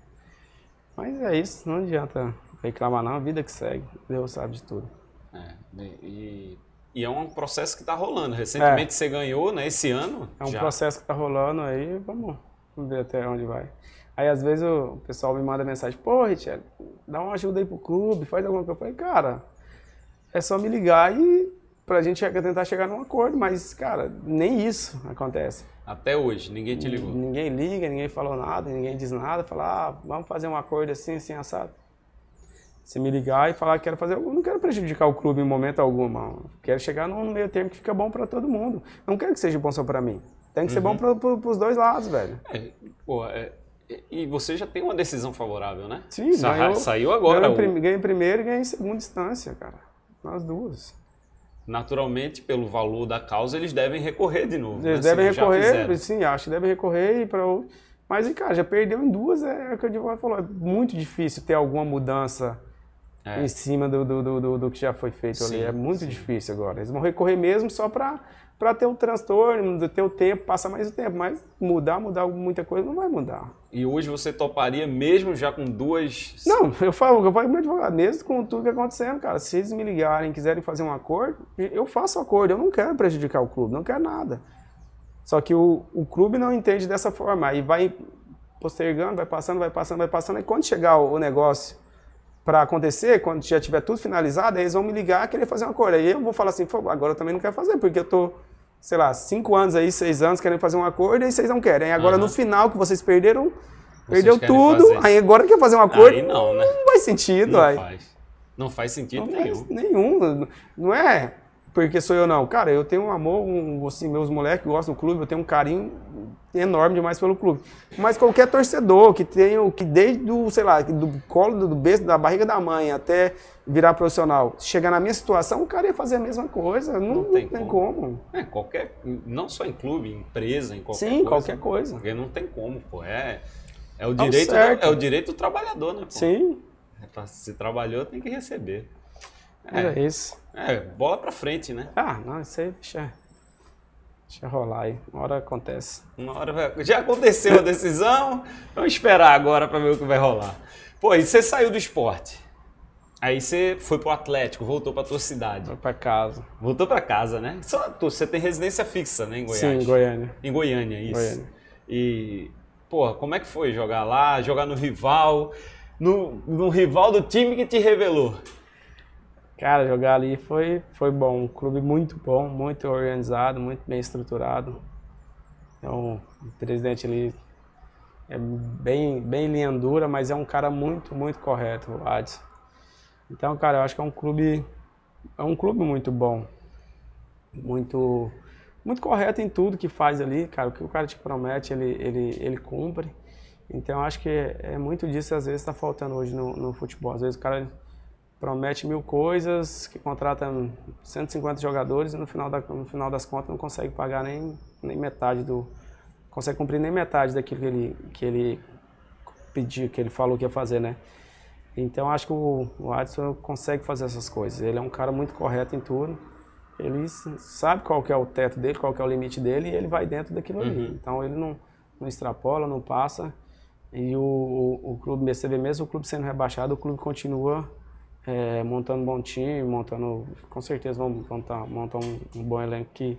B: Mas é isso, não adianta reclamar não, a vida que segue, Deus sabe de tudo.
A: É, né, e, e é um processo que está rolando. Recentemente é. você ganhou, né? Esse ano. É um já.
B: processo que está rolando aí, vamos, vamos ver até onde vai. Aí às vezes o pessoal me manda mensagem, pô, Richard, dá uma ajuda aí pro clube, faz alguma coisa. Eu falei, cara, é só me ligar e pra gente tentar chegar num acordo, mas, cara, nem isso acontece. Até hoje, ninguém te ligou? Ninguém liga, ninguém falou nada, ninguém diz nada. Fala, ah, vamos fazer um acordo assim, assim, assado. Você me ligar e falar que quero fazer, eu não quero prejudicar o clube em momento algum, Quero chegar num meio termo que fica bom para todo mundo. Não quero que seja bom só para mim. Tem que ser bom uhum. para os dois lados, velho.
A: É, pô, é, e você já tem uma decisão favorável, né? Sim, Sa ganhou, saiu agora. Ganhei,
B: o... ganhei primeiro e ganhei em segunda instância, cara. Nas duas
A: naturalmente, pelo valor da causa, eles devem recorrer de novo. Eles né? devem assim, recorrer,
B: sim, acho que devem recorrer e para Mas, cara, já perdeu em duas, é, é o que o advogado falou, é muito difícil ter alguma mudança é. em cima do do, do, do, do, que já foi feito sim, ali. É muito sim. difícil agora. Eles vão recorrer mesmo só para para ter um transtorno, ter o tempo, passa mais o tempo, mas mudar, mudar muita coisa não vai mudar.
A: E hoje você toparia mesmo já com duas.
B: Não, eu falo, eu falo com meu advogado, mesmo com tudo que tá acontecendo, cara. Se eles me ligarem, quiserem fazer um acordo, eu faço o acordo. Eu não quero prejudicar o clube, não quero nada. Só que o, o clube não entende dessa forma. Aí vai postergando, vai passando, vai passando, vai passando. E quando chegar o, negócio para acontecer, quando já tiver tudo finalizado, aí eles vão me ligar querer fazer um acordo. Aí eu vou falar assim, agora eu também não quero fazer, porque eu tô sei lá, cinco anos aí, seis anos querem fazer um acordo e vocês não querem. Agora uhum. no final que vocês perderam, vocês perdeu tudo, aí agora quer fazer um acordo. Aí não,
A: né? Não faz sentido, não aí. Faz. Não faz sentido não nenhum. Faz
B: nenhum. Não é porque sou eu não. Cara, eu tenho um amor, um, assim, meus moleques gostam do clube, eu tenho um carinho enorme demais pelo clube. Mas qualquer torcedor que tenha, que desde o, sei lá, do colo do berço, da barriga da mãe até virar profissional, chegar na minha situação, o cara ia fazer a mesma coisa. Não, não tem, não tem como. como.
A: É, qualquer, não só em clube, empresa, em qualquer Sim, coisa. Sim, qualquer coisa. Porque não tem como, pô. É, é, o, tá direito, é, é o direito do trabalhador, né, pô? Sim. É se trabalhou, tem que receber. É, Era é. isso. É, bola pra frente, né? Ah, não, isso aí deixa,
B: deixa rolar aí.
A: Uma hora acontece. Uma hora vai... Já aconteceu a decisão, vamos esperar agora para ver o que vai rolar. Pô, e você saiu do esporte. Aí você foi pro Atlético, voltou pra tua cidade. Foi pra casa. Voltou pra casa, né? Só, tu, você tem residência fixa, né, em Goiás? Sim, em Goiânia. Em Goiânia, isso. Goiânia. E, porra, como é que foi jogar lá, jogar no rival, no, no rival do time que te revelou? Cara, jogar ali foi,
B: foi bom. Um clube muito bom, muito organizado, muito bem estruturado. Então, o presidente ali é bem, bem linha dura, mas é um cara muito, muito correto, o Adson. Então, cara, eu acho que é um clube é um clube muito bom. Muito muito correto em tudo que faz ali, cara. O que o cara te promete, ele, ele, ele cumpre. Então, eu acho que é, é muito disso às vezes está faltando hoje no, no futebol. Às vezes o cara promete mil coisas, que contrata 150 jogadores e no final, da, no final das contas não consegue pagar nem, nem metade do. consegue cumprir nem metade daquilo que ele, que ele pediu, que ele falou que ia fazer, né? Então acho que o, o Adson consegue fazer essas coisas. Ele é um cara muito correto em tudo. Ele sabe qual que é o teto dele, qual que é o limite dele e ele vai dentro daquilo uhum. ali. Então ele não, não extrapola, não passa. E o, o, o clube, você vê mesmo o clube sendo rebaixado, o clube continua é, montando um bom time, montando, com certeza vão montar, montar um, um, bom elenco que,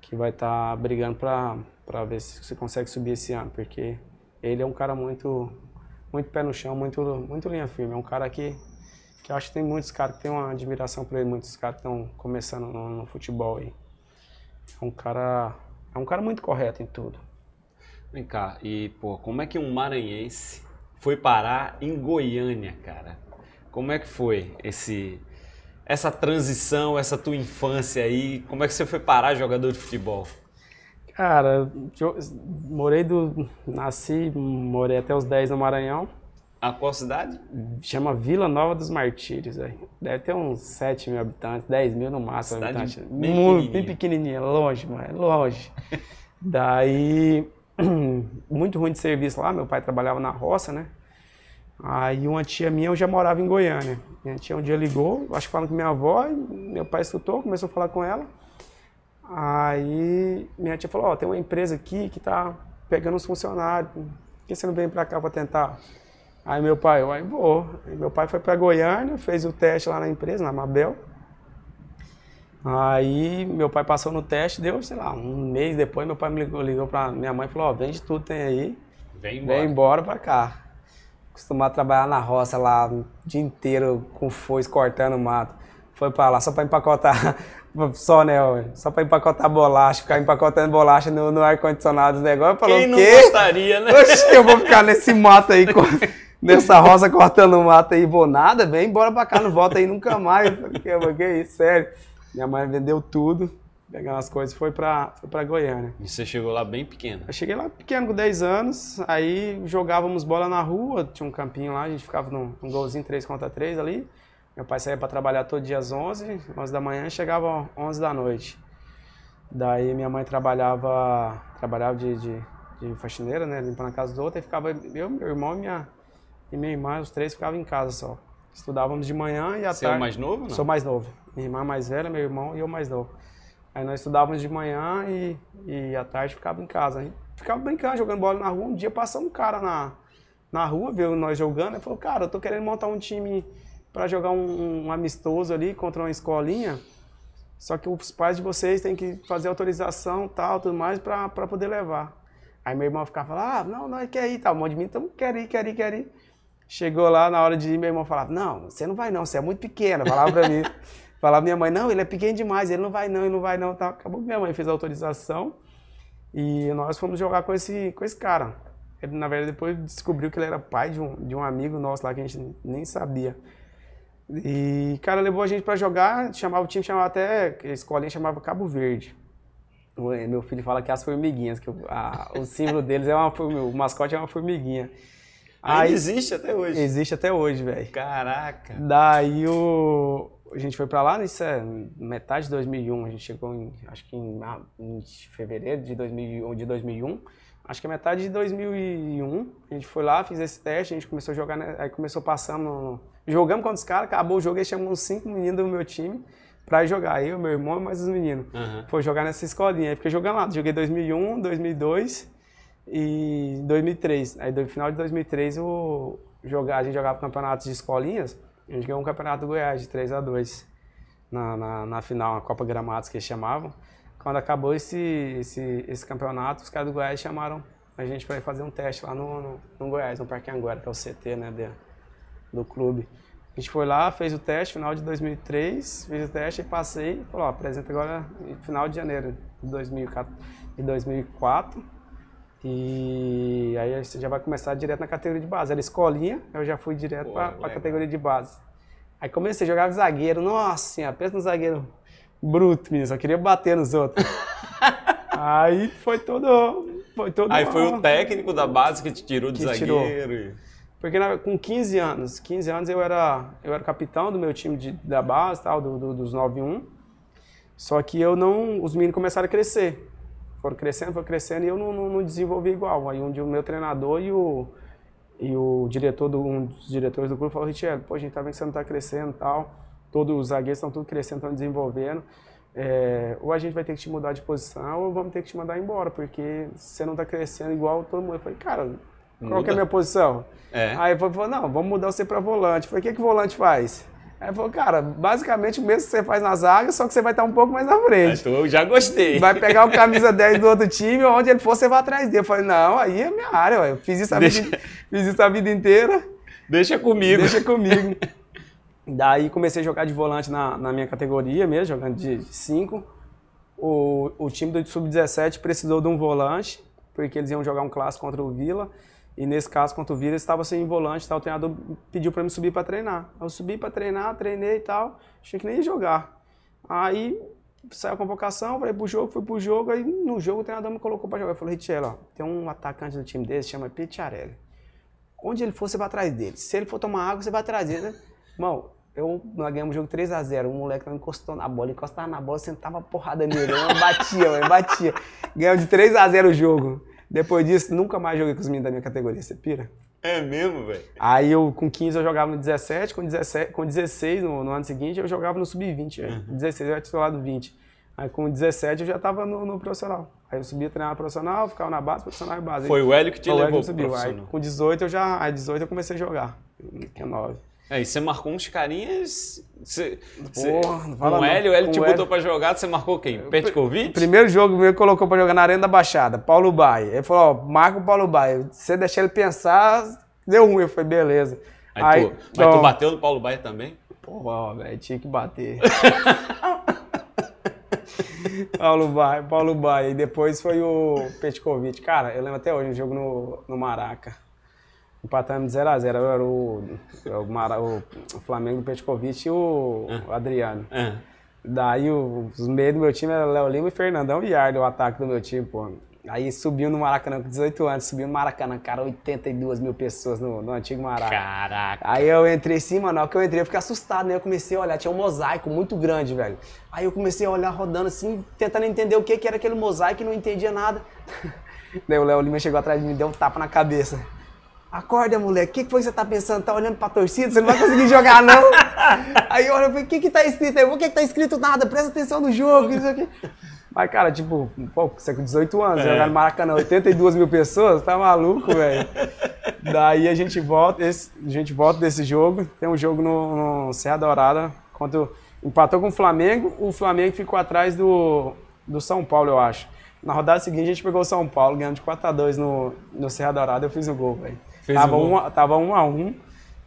B: que vai estar tá brigando para ver se você consegue subir esse ano, porque ele é um cara muito, muito pé no chão, muito, muito linha firme, é um cara que, que eu acho que tem muitos caras que tem uma admiração por ele, muitos caras que estão começando no, no futebol aí. É um cara, é um cara muito correto em
A: tudo. Vem cá, e pô, como é que um maranhense foi parar em Goiânia, cara? Como é que foi esse essa transição, essa tua infância aí? Como é que você foi parar jogador de futebol?
B: Cara, eu morei do nasci, morei até os 10 no Maranhão.
A: A qual cidade?
B: Chama Vila Nova dos Martírios, deve ter uns 7 mil habitantes, 10 mil no máximo cidade habitantes. Bem Muito, bem pequenininha, longe, mano, longe. (laughs) Daí, (clears throat) muito ruim de serviço lá, meu pai trabalhava na roça, né? Aí uma tia minha, eu já morava em Goiânia. Minha tia um dia ligou, acho que falando com minha avó, meu pai escutou, começou a falar com ela. Aí minha tia falou, ó, oh, tem uma empresa aqui que tá pegando os funcionários, por que você não vem pra cá pra tentar? Aí meu pai, eu vou. Aí meu pai foi pra Goiânia, fez o teste lá na empresa, na Mabel. Aí meu pai passou no teste, deu, sei lá, um mês depois meu pai me ligou, ligou pra minha mãe e falou, ó, oh, vende tudo, tem aí. Vem embora. Vem embora pra cá acostumado a trabalhar na roça lá o dia inteiro com foice cortando mato. Foi para lá só para empacotar (laughs) só, né, homem? Só para empacotar bolacha, ficar empacotando bolacha no, no ar-condicionado, os negócios. Falou, Quem não Quê?
A: gostaria, né? (laughs) Oxe, eu vou
B: ficar nesse mato aí, (laughs) nessa roça cortando mato aí, vou nada, vem embora pra cá, não volta aí nunca mais. Eu falei, que, que isso, sério. Minha mãe vendeu tudo, pegar as coisas, foi para foi pra Goiânia.
A: E você chegou lá bem pequeno?
B: Eu cheguei lá pequeno, com 10 anos, aí jogávamos bola na rua, tinha um campinho lá, a gente ficava num, num golzinho 3 contra 3 ali. Meu pai saía para trabalhar todo dia às 11, 11 da manhã, chegava às 11 da noite. Daí minha mãe trabalhava, trabalhava de, de, de faxineira, né, limpando a casa do outro, e ficava eu, meu irmão e minha, e minha irmã, os três ficavam em casa só. Estudávamos de manhã e à Você tarde. Você é o mais novo, não? Sou mais novo. Minha irmã é mais velha, meu irmão e eu mais novo. Aí nós estudávamos de manhã e, e à tarde ficava em casa. Ficava brincando, jogando bola na rua. Um dia passou um cara na, na rua, viu nós jogando, e falou, cara, eu tô querendo montar um time para jogar um, um, amistoso ali contra uma escolinha. Só que os pais de vocês têm que fazer autorização tal, tudo mais, para poder levar. Aí meu irmão ficava falando, ah, não, não, quer ir, tal, tá, um monte de mim, então quer ir, quer ir, quer ir. Chegou lá, na hora de ir, meu irmão falava, não, você não vai não, você é muito pequeno, falava pra mim. (laughs) Falava minha mãe, não, ele é pequeno demais, ele não vai não, ele não vai não. Tá. Acabou que minha mãe fez a autorização e nós fomos jogar com esse, com esse cara. Ele, na verdade, depois descobriu que ele era pai de um, de um amigo nosso lá que a gente nem sabia. E, cara, levou a gente para jogar, chamava o time, chamava até, a escolinha chamava Cabo Verde. É, meu filho fala que é as formiguinhas, que a, o símbolo deles é uma o mascote é uma formiguinha. Aí, Aí existe até hoje. Existe até hoje, velho.
A: Caraca.
B: Daí o a gente foi para lá nessa é metade de 2001, a gente chegou em, acho que em, ah, em fevereiro de 2001, de 2001, acho que é metade de 2001, a gente foi lá, fez esse teste, a gente começou a jogar, né? aí começou, passando jogamos contra os caras, acabou o jogo, e chamam uns cinco meninos do meu time pra jogar, eu, meu irmão e mais os meninos. Uhum. Foi jogar nessa escolinha, aí fiquei jogando lá, joguei 2001, 2002 e 2003. Aí no final de 2003 o, jogar, a gente jogava campeonatos de escolinhas, a gente ganhou um campeonato do Goiás de 3 a 2 na, na, na final, a Copa Gramados que eles chamavam. Quando acabou esse, esse, esse campeonato, os caras do Goiás chamaram a gente para fazer um teste lá no, no, no Goiás, no Parque Anguera, que é o CT né, de, do clube. A gente foi lá, fez o teste, final de 2003, fiz o teste e passei. Falou, ó, apresenta agora final de janeiro de, de 2004. E aí você já vai começar direto na categoria de base. Era escolinha, eu já fui direto para a categoria de base. Aí comecei, de zagueiro. Nossa senhora, pensa no zagueiro bruto, menino. Só queria bater nos outros. (laughs) aí foi todo...
A: Foi todo aí foi o técnico da base que te tirou de zagueiro. Tirou.
B: Porque com 15 anos, 15 anos eu era, eu era capitão do meu time de, da base, tal, do, do, dos 9-1. Só que eu não... Os meninos começaram a crescer. Foram crescendo, foram crescendo e eu não, não, não desenvolvi igual. Aí um dia o meu treinador e o, e o diretor, do, um dos diretores do clube falou, Richelli, pô, a gente tá vendo que você não tá crescendo e tal, todos os zagueiros estão tudo crescendo, estão desenvolvendo, é, ou a gente vai ter que te mudar de posição ou vamos ter que te mandar embora, porque você não tá crescendo igual todo mundo. Eu falei, cara, qual Muda. que é a minha posição? É. Aí ele falou, não, vamos mudar você para volante. Eu falei, o que, que volante faz? Aí falou, cara, basicamente o mesmo que você faz na zaga, só que você vai estar um pouco mais na frente. Ah, então eu já gostei. Vai pegar o camisa 10 (laughs) do outro time, onde ele for, você vai atrás dele. Eu falei, não, aí é minha área, eu fiz isso, a Deixa... vida, fiz isso a vida inteira. Deixa comigo. Deixa comigo. (laughs) Daí comecei a jogar de volante na, na minha categoria mesmo, jogando de 5. O, o time do Sub-17 precisou de um volante, porque eles iam jogar um clássico contra o Vila. E nesse caso, quando o Vidas, estava sem volante, tal, o treinador pediu para me subir para treinar. Eu subi para treinar, treinei e tal, achei que nem ia jogar. Aí saiu a convocação, falei pro jogo, fui pro jogo, aí no jogo o treinador me colocou para jogar. Eu falei, Richello, tem um atacante no time desse, chama Picciarelli. Onde ele for, você vai atrás dele. Se ele for tomar água, você vai atrás dele. Né? Irmão, eu, nós ganhamos o jogo 3x0. O moleque não encostou na bola, encostava na bola, sentava porrada nele. Eu batia, eu batia. Ganhamos de 3x0 o jogo. Depois disso, nunca mais joguei com os meninos da minha categoria, você pira?
A: É mesmo, velho?
B: Aí eu, com 15 eu jogava no 17, com, 17, com 16 no, no ano seguinte eu jogava no sub-20. Uhum. 16 eu era titular do 20. Aí com 17 eu já tava no, no profissional. Aí eu subia, treinava profissional, ficava
A: na base, profissional
B: e base. Foi o Hélio que te levou pro profissional. Aí, com 18 eu já, aí 18 eu comecei a jogar,
A: que é 9. É, e você marcou uns carinhas. Você, Porra, você, o Hélio, o Hélio te botou pra jogar, você marcou quem? Petkovic?
B: Primeiro jogo meu colocou pra jogar na Arena da Baixada, Paulo Baia. Ele falou: ó, marca o Paulo Baia. Você deixar ele pensar, deu ruim. Eu falei: beleza. Aí, aí tu, mas então, tu bateu
A: no Paulo Baia também? Pô, velho, tinha que bater. (laughs)
B: Paulo Baia, Paulo Baia. E depois foi o Petkovic. Cara, eu lembro até hoje, um jogo no, no Maraca. Empatamos de 0x0. Era o, o, Mara, o Flamengo, o Petkovic e o, é. É. o Adriano. Daí os meios do meu time era Léo Lima e Fernandão e Ardo, o ataque do meu time, pô. Aí subiu no Maracanã com 18 anos, subiu no Maracanã, cara, 82 mil pessoas no, no antigo Maracanã. Caraca. Aí eu entrei sim, mano, que eu entrei, eu fiquei assustado, né? Eu comecei a olhar, tinha um mosaico muito grande, velho. Aí eu comecei a olhar rodando assim, tentando entender o que, que era aquele mosaico e não entendia nada. (laughs) Daí o Léo Lima chegou atrás de mim e deu um tapa na cabeça. Acorda, moleque, o que, que foi que você tá pensando? Tá olhando pra torcida? Você não vai conseguir jogar, não? (laughs) aí olha, e falei, o que que tá escrito? Aí, o que que tá escrito? Nada, presta atenção no jogo, isso aqui. Mas, cara, tipo, pô, você é com 18 anos, é. jogar no Maracanã, 82 mil pessoas, tá maluco, velho? Daí a gente volta, esse, a gente volta desse jogo, tem um jogo no, no Serra Dourada, quando empatou com o Flamengo, o Flamengo ficou atrás do, do São Paulo, eu acho. Na rodada seguinte, a gente pegou o São Paulo, ganhando de 4x2 no, no Serra Dourada, eu fiz um gol, velho. Fez tava, um, a, tava um a um.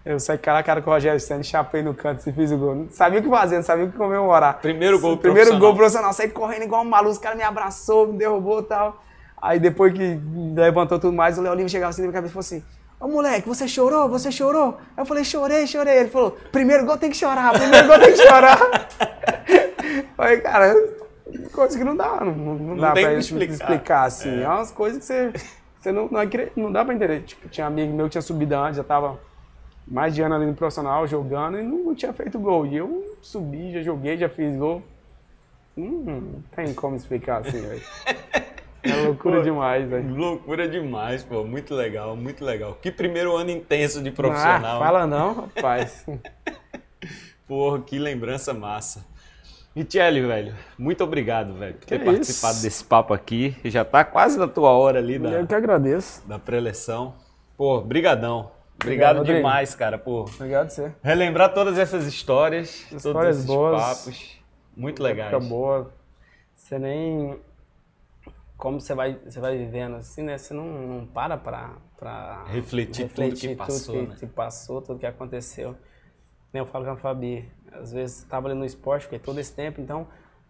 B: Eu saí cara a cara com o Rogério Senna, chapei no canto e fiz o gol. Não sabia o que fazer, não sabia o que comemorar. Primeiro gol Primeiro gol profissional. Saí correndo igual um maluco, o cara me abraçou, me derrubou e tal. Aí depois que levantou tudo mais, o Leolinho chegava assim na minha cabeça e falou assim, Ô moleque, você chorou? Você chorou? Eu falei, chorei, chorei. Ele falou, primeiro gol tem que chorar, primeiro gol tem que chorar. (laughs) falei, cara, coisa que não dá, não, não, não dá pra explicar. explicar assim. É. é umas coisas que você você não, não, não dá pra entender. Tipo, tinha amigo meu que tinha subido antes, já tava mais de ano ali no profissional, jogando, e não, tinha feito gol. E eu subi, já joguei, já fiz gol. Hum, não tem como explicar
A: assim, velho. (laughs) É loucura pô, demais, velho. Loucura demais, pô. Muito legal, muito legal. Que primeiro ano intenso de profissional. Ah, fala não, rapaz. (laughs) Porra, que lembrança massa. Michele, velho, muito obrigado, velho, por ter participado isso? desse papo aqui. Já tá quase na tua hora ali da. Eu que agradeço. Da preleção. Pô, brigadão. Obrigado, obrigado demais, cara, Pô, Obrigado você. Relembrar todas essas histórias, histórias todos esses boas, papos, muito legais. Época boa.
B: Você nem como você vai você vai vivendo assim, né? Você não, não para para refletir, refletir tudo que tudo passou, que, né? que passou, tudo que aconteceu. Eu falo com a Fabi, às vezes estava ali no esporte, fiquei todo esse tempo, então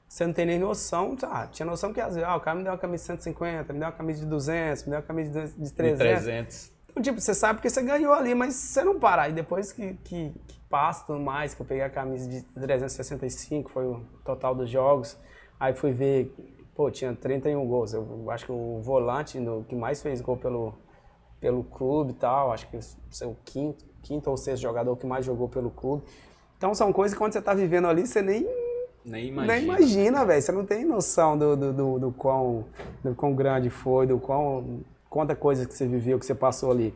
B: você não tem nem noção. Ah, tinha noção que às vezes, ah, o cara me deu uma camisa de 150, me deu uma camisa de 200, me deu uma camisa de, 300. De 300. Então, tipo, você sabe que você ganhou ali, mas você não para. E depois que, que, que passa tudo mais, que eu peguei a camisa de 365, foi o total dos jogos, aí fui ver, pô, tinha 31 gols. Eu acho que o volante no que mais fez gol pelo, pelo clube e tal, acho que foi o quinto, quinto ou sexto jogador que mais jogou pelo clube. Então são coisas que quando você está vivendo ali, você nem.
A: Nem imagina. Nem imagina, né? velho.
B: Você não tem noção do, do, do, do, quão, do quão grande foi, do quão. quanta coisa que você viveu, que você passou ali.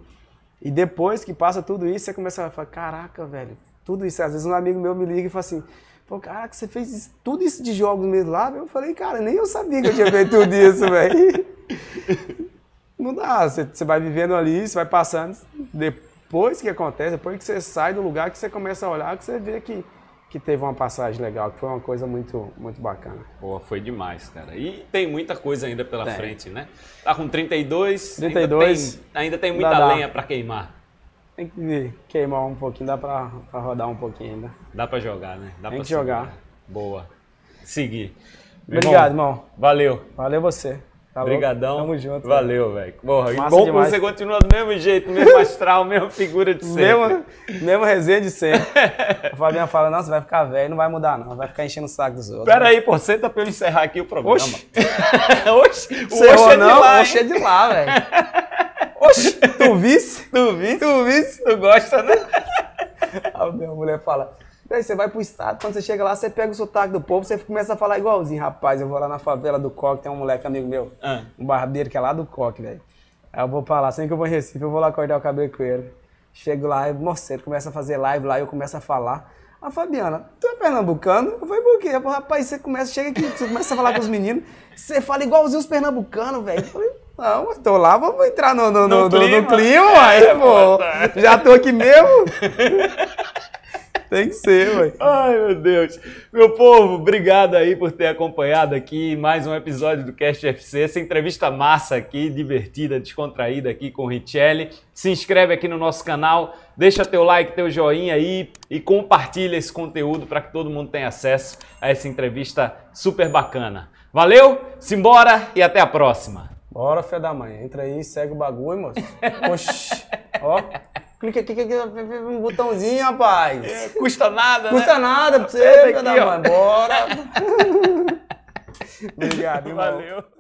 B: E depois que passa tudo isso, você começa a falar, caraca, velho, tudo isso. Às vezes um amigo meu me liga e fala assim, pô, caraca, você fez isso, tudo isso de jogos mesmo lá? Eu falei, cara, nem eu sabia que eu tinha feito tudo isso, velho. (laughs) Não dá, você, você vai vivendo ali, você vai passando, depois depois que acontece, depois que você sai do lugar, que você começa a olhar, que você vê que, que teve uma passagem legal, que foi uma coisa muito,
A: muito bacana. Pô, foi demais, cara. E tem muita coisa ainda pela tem. frente, né? Tá com 32, 32 ainda tem, ainda tem muita dá, lenha para queimar.
B: Tem que queimar um pouquinho, dá pra, rodar um pouquinho ainda.
A: Dá pra jogar, né? Dá tem que jogar. Boa. Seguir. Obrigado, irmão. irmão. Valeu. Valeu você. Tá Obrigadão. Tamo junto. Valeu, velho. bom demais. que você continua do mesmo jeito, mesmo astral, (laughs) mesma figura de sempre. Mesmo,
B: mesma resenha de sempre. a Fabiana fala, nossa, vai ficar velho, não vai mudar não, vai ficar enchendo o saco dos outros. Pera né? aí, pô,
A: senta pra eu encerrar aqui o programa. Oxi. (laughs)
B: oxi. O oxi é não, de lá, oxi é de lá, velho. Oxi, tu visse? Tu visse? Tu visse? Tu gosta, né? A minha mulher fala, Daí você vai pro estado, quando você chega lá, você pega o sotaque do povo, você começa a falar igualzinho. Rapaz, eu vou lá na favela do Coque, tem um moleque amigo meu, ah. um barbeiro que é lá do Coque, velho. Aí eu vou pra lá, sempre que eu vou em Recife, eu vou lá cortar o cabelo com ele. Chego lá, nossa, ele começa a fazer live lá, eu começo a falar. A Fabiana, tu é pernambucano? Eu falei, por quê? Eu falei, rapaz, você começa, chega aqui, você começa a falar com os meninos, você fala igualzinho os pernambucanos, velho. Eu falei, não, tô lá, vamos entrar no, no, no, no clima, no, clima é, aí, pô. Já tô aqui mesmo. (laughs)
A: (laughs) Tem que ser, ué. Ai, meu Deus. Meu povo, obrigado aí por ter acompanhado aqui mais um episódio do Cast FC. Essa entrevista massa aqui, divertida, descontraída aqui com o Richelli. Se inscreve aqui no nosso canal, deixa teu like, teu joinha aí e compartilha esse conteúdo para que todo mundo tenha acesso a essa entrevista super bacana. Valeu, simbora e até a próxima.
B: Bora, fé da mãe. Entra aí, segue o bagulho, moço. Oxi, ó. Clica aqui, clica aqui, um botãozinho, rapaz. É,
A: custa nada, Custa né? nada pra você, filha da mãe. Bora.
B: (laughs) Obrigado, irmão.
A: Valeu.